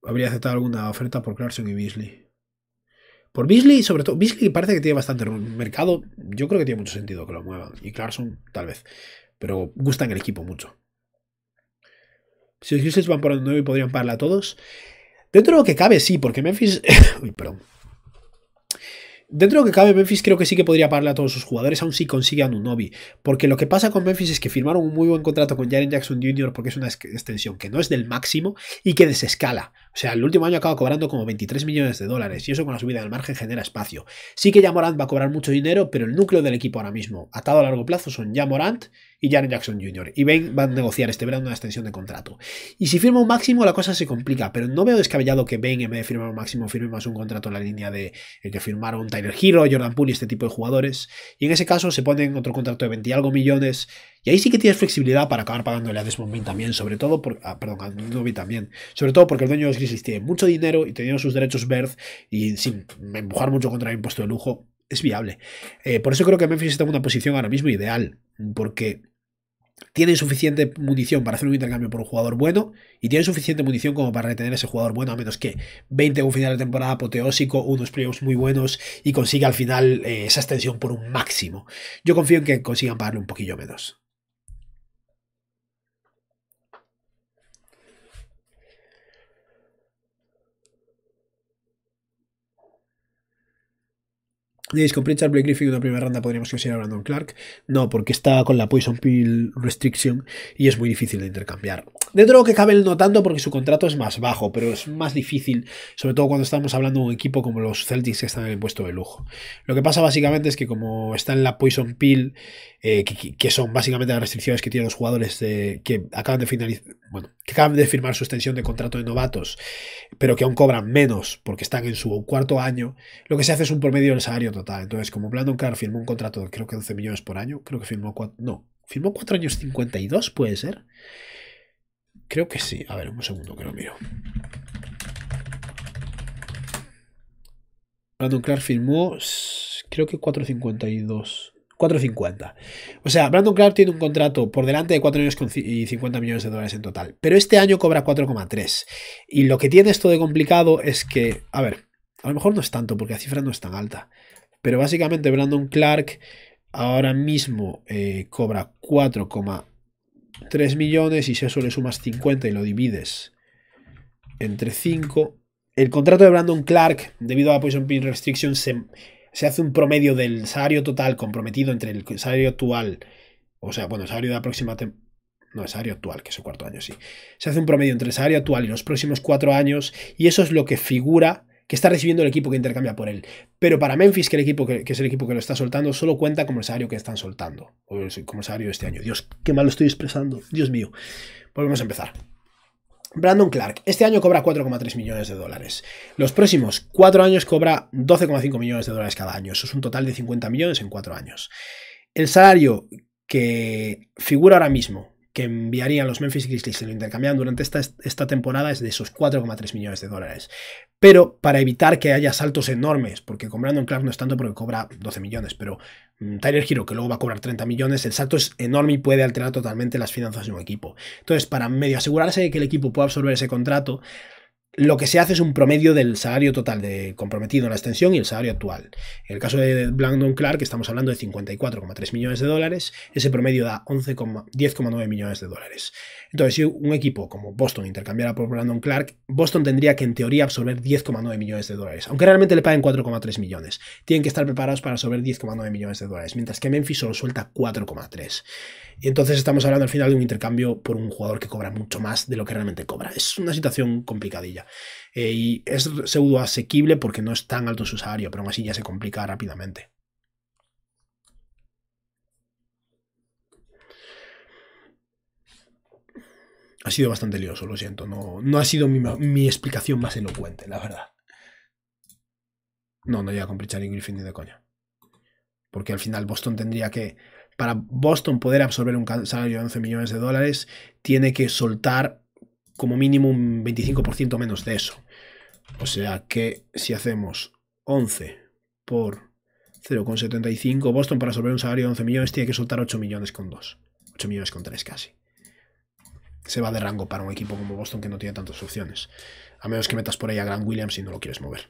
habría aceptado alguna oferta por Clarkson y Beasley. Por Beasley, sobre todo. Beasley parece que tiene bastante mercado. Yo creo que tiene mucho sentido que lo muevan. Y Clarkson, tal vez. Pero gustan el equipo mucho. Si los Grizzlies van por el 9 y podrían pagarla a todos. Dentro de lo que cabe, sí, porque Memphis. Uy, perdón. Dentro de lo que cabe, Memphis creo que sí que podría pararle a todos sus jugadores, aun si consiguen un novi, Porque lo que pasa con Memphis es que firmaron un muy buen contrato con Jaren Jackson Jr. porque es una extensión que no es del máximo y que desescala. O sea, el último año acaba cobrando como 23 millones de dólares y eso con la subida del margen genera espacio. Sí que ya Morant va a cobrar mucho dinero, pero el núcleo del equipo ahora mismo, atado a largo plazo, son ya Morant y Jaren Jackson Jr. Y Ben va a negociar este verano una extensión de contrato. Y si firma un máximo, la cosa se complica, pero no veo descabellado que Ben en vez de firmar un máximo, firme más un contrato en la línea de el que firmaron Tyler Hero, Jordan Poole y este tipo de jugadores. Y en ese caso se ponen otro contrato de 20 y algo millones y ahí sí que tienes flexibilidad para acabar pagándole a Desmond también, sobre todo por, ah, también, sobre todo porque el dueño de los Grizzlies tiene mucho dinero y teniendo sus derechos verdes y sin empujar mucho contra el impuesto de lujo, es viable. Eh, por eso creo que Memphis está en una posición ahora mismo ideal, porque tiene suficiente munición para hacer un intercambio por un jugador bueno y tiene suficiente munición como para retener ese jugador bueno, a menos que 20 un final de temporada apoteósico, unos playoffs muy buenos y consiga al final eh, esa extensión por un máximo. Yo confío en que consigan pagarle un poquillo menos. Diréis, con Pritchard, Blake Griffin, una primera ronda podríamos considerar a Brandon Clark. No, porque está con la Poison Pill Restriction y es muy difícil de intercambiar. Dentro de lo que cabe, no tanto porque su contrato es más bajo, pero es más difícil, sobre todo cuando estamos hablando de un equipo como los Celtics que están en el puesto de lujo. Lo que pasa básicamente es que como está en la Poison Pill, eh, que, son básicamente las restricciones que tienen los jugadores que acaban de finalizar, bueno, que acaban de firmar su extensión de contrato de novatos, pero que aún cobran menos porque están en su cuarto año, lo que se hace es un promedio del salario total entonces, como Brandon Clark firmó un contrato de creo que 12 millones por año, creo que firmó 4, no, firmó 4 años 52, puede ser. Creo que sí. A ver, un segundo que lo miro. Brandon Clark firmó, creo que 4.52. 4.50. O sea, Brandon Clark tiene un contrato por delante de 4 años y 50 millones de dólares en total. Pero este año cobra 4,3. Y lo que tiene esto de complicado es que, a ver, a lo mejor no es tanto porque la cifra no es tan alta. Pero básicamente Brandon Clark ahora mismo eh, cobra 4,3 millones y si eso le sumas 50 y lo divides entre 5. El contrato de Brandon Clark, debido a la pues, Poison Pin Restriction, se, se hace un promedio del salario total comprometido entre el salario actual, o sea, bueno, el salario de próxima no, el salario actual, que es el cuarto año, sí. Se hace un promedio entre el salario actual y los próximos cuatro años, y eso es lo que figura que está recibiendo el equipo que intercambia por él. Pero para Memphis, que, el equipo que, es el equipo que lo está soltando, solo cuenta como el salario que están soltando, o como el salario de este año. Dios, qué mal lo estoy expresando. Dios mío. Volvemos a empezar. Brandon Clark, este año cobra 4,3 millones de dólares. Los próximos cuatro años cobra 12,5 millones de dólares cada año. Eso es un total de 50 millones en cuatro años. El salario que figura ahora mismo que enviarían los Memphis Grizzlies se lo intercambian durante esta, esta temporada es de esos 4,3 millones de dólares. Pero para evitar que haya saltos enormes, porque con Brandon Clark no es tanto porque cobra 12 millones, pero mm, Tyler Hero, que luego va a cobrar 30 millones, el salto es enorme y puede alterar totalmente las finanzas de un equipo. Entonces, para medio asegurarse de que el equipo pueda absorber ese contrato, lo que se hace es un promedio del salario total de comprometido en la extensión y el salario actual. En el caso de Blandon Clark, que estamos hablando de 54,3 millones de dólares, ese promedio da 10,9 millones de dólares. Entonces, si un equipo como Boston intercambiara por Brandon Clark, Boston tendría que en teoría absorber 10,9 millones de dólares, aunque realmente le paguen 4,3 millones. Tienen que estar preparados para absorber 10,9 millones de dólares, mientras que Memphis solo suelta 4,3. Y entonces estamos hablando al final de un intercambio por un jugador que cobra mucho más de lo que realmente cobra. Es una situación complicadilla. Eh, y es pseudo asequible porque no es tan alto su salario, pero aún así ya se complica rápidamente. ha sido bastante lioso, lo siento. No, no ha sido mi, explicación más elocuente, la verdad. No, no llega con Pritchard y Griffin ni de coña. Porque al final Boston tendría que. Para Boston poder absorber un salario de 11 millones de dólares, tiene que soltar como mínimo un 25% menos de eso. O sea que si hacemos 11 por 0,75, Boston para absorber un salario de 11 millones tiene que soltar 8 millones con 2. 8 millones con 3 casi se va de rango para un equipo como Boston que no tiene tantas opciones. A menos que metas por ahí a Grant Williams y no lo quieres mover.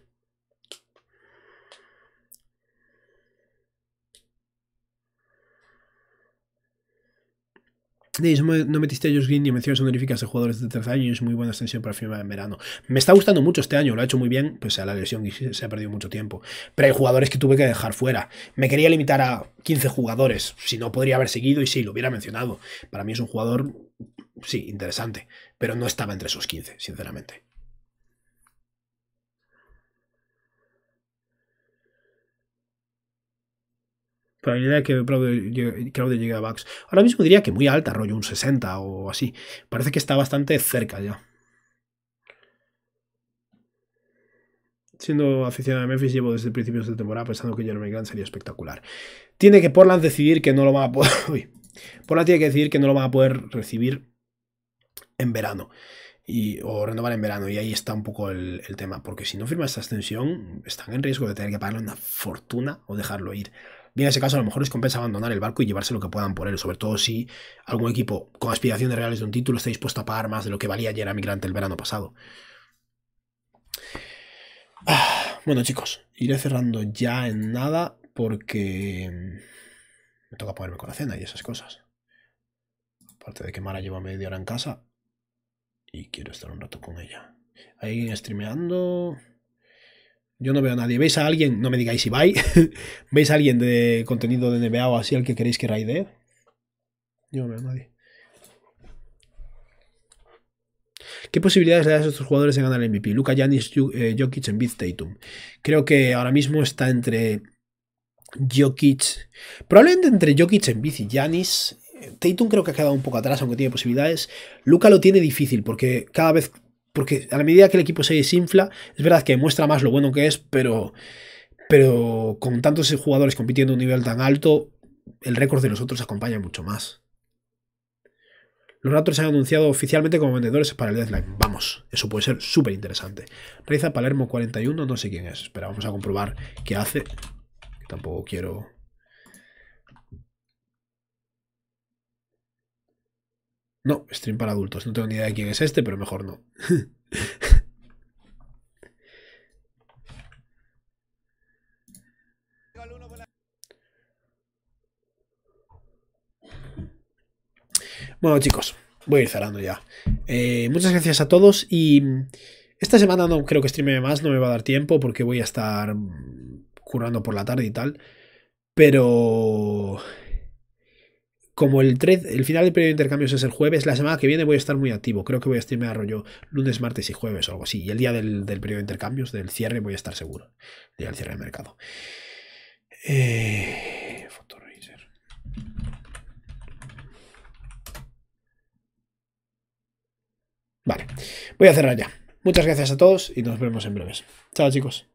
no metiste a Josh Green ni menciones honoríficas de jugadores de tercer año y es muy buena extensión para firmar en verano. Me está gustando mucho este año, lo ha hecho muy bien, pues a la lesión y se ha perdido mucho tiempo. Pero hay jugadores que tuve que dejar fuera. Me quería limitar a 15 jugadores, si no podría haber seguido y sí, lo hubiera mencionado. Para mí es un jugador sí, interesante, pero no estaba entre esos 15, sinceramente. probabilidad que Crowder llegue a Bax. Ahora mismo diría que muy alta, rollo un 60 o así. Parece que está bastante cerca ya. Siendo aficionado a Memphis, llevo desde principios de temporada pensando que Jeremy Grant sería espectacular. Tiene que Portland decidir que no lo va a poder... Portland tiene que decidir que no lo va a poder recibir en verano. Y, o renovar en verano. Y ahí está un poco el, tema, porque si no firma esta extensión, están en riesgo de tener que pagarle una fortuna o dejarlo ir. Bien, en ese caso, a lo mejor les compensa abandonar el barco y llevarse lo que puedan por él, sobre todo si algún equipo con aspiraciones reales de un título está dispuesto a pagar más de lo que valía ayer a migrante el verano pasado. bueno, chicos, iré cerrando ya en nada porque me toca ponerme con la cena y esas cosas. Aparte de que Mara lleva media hora en casa, y quiero estar un rato con ella. ¿Hay alguien streameando? Yo no veo a nadie. ¿Veis a alguien? No me digáis si vais. ¿Veis a alguien de contenido de NBA o así al que queréis que raide? Yo no veo a nadie. ¿Qué posibilidades le das a estos jugadores de ganar el MVP? Luka Janis, Jokic, eh, Tatum. Creo que ahora mismo está entre Jokic, probablemente entre Jokic, Embiid y Janis. Tatum creo que ha quedado un poco atrás, aunque tiene posibilidades. Luca lo tiene difícil porque cada vez. Porque a la medida que el equipo se desinfla, es verdad que muestra más lo bueno que es, pero. Pero con tantos jugadores compitiendo a un nivel tan alto, el récord de los otros acompaña mucho más. Los Raptors se han anunciado oficialmente como vendedores para el deadline. Vamos, eso puede ser súper interesante. Reza Palermo 41, no sé quién es. Espera, vamos a comprobar qué hace. Tampoco quiero No, stream para adultos. No tengo ni idea de quién es este, pero mejor no. Bueno, chicos, voy a ir cerrando ya. Eh, muchas gracias a todos y esta semana no creo que streame más, no me va a dar tiempo porque voy a estar curando por la tarde y tal. Pero como el, el final del periodo de intercambios es el jueves, la semana que viene voy a estar muy activo. Creo que voy a a rollo lunes, martes y jueves o algo así. Y el día del, periodo de intercambios, del cierre, voy a estar seguro. El día del cierre de mercado. Eh, vale, voy a cerrar ya. Muchas gracias a todos y nos vemos en breves. Chao chicos.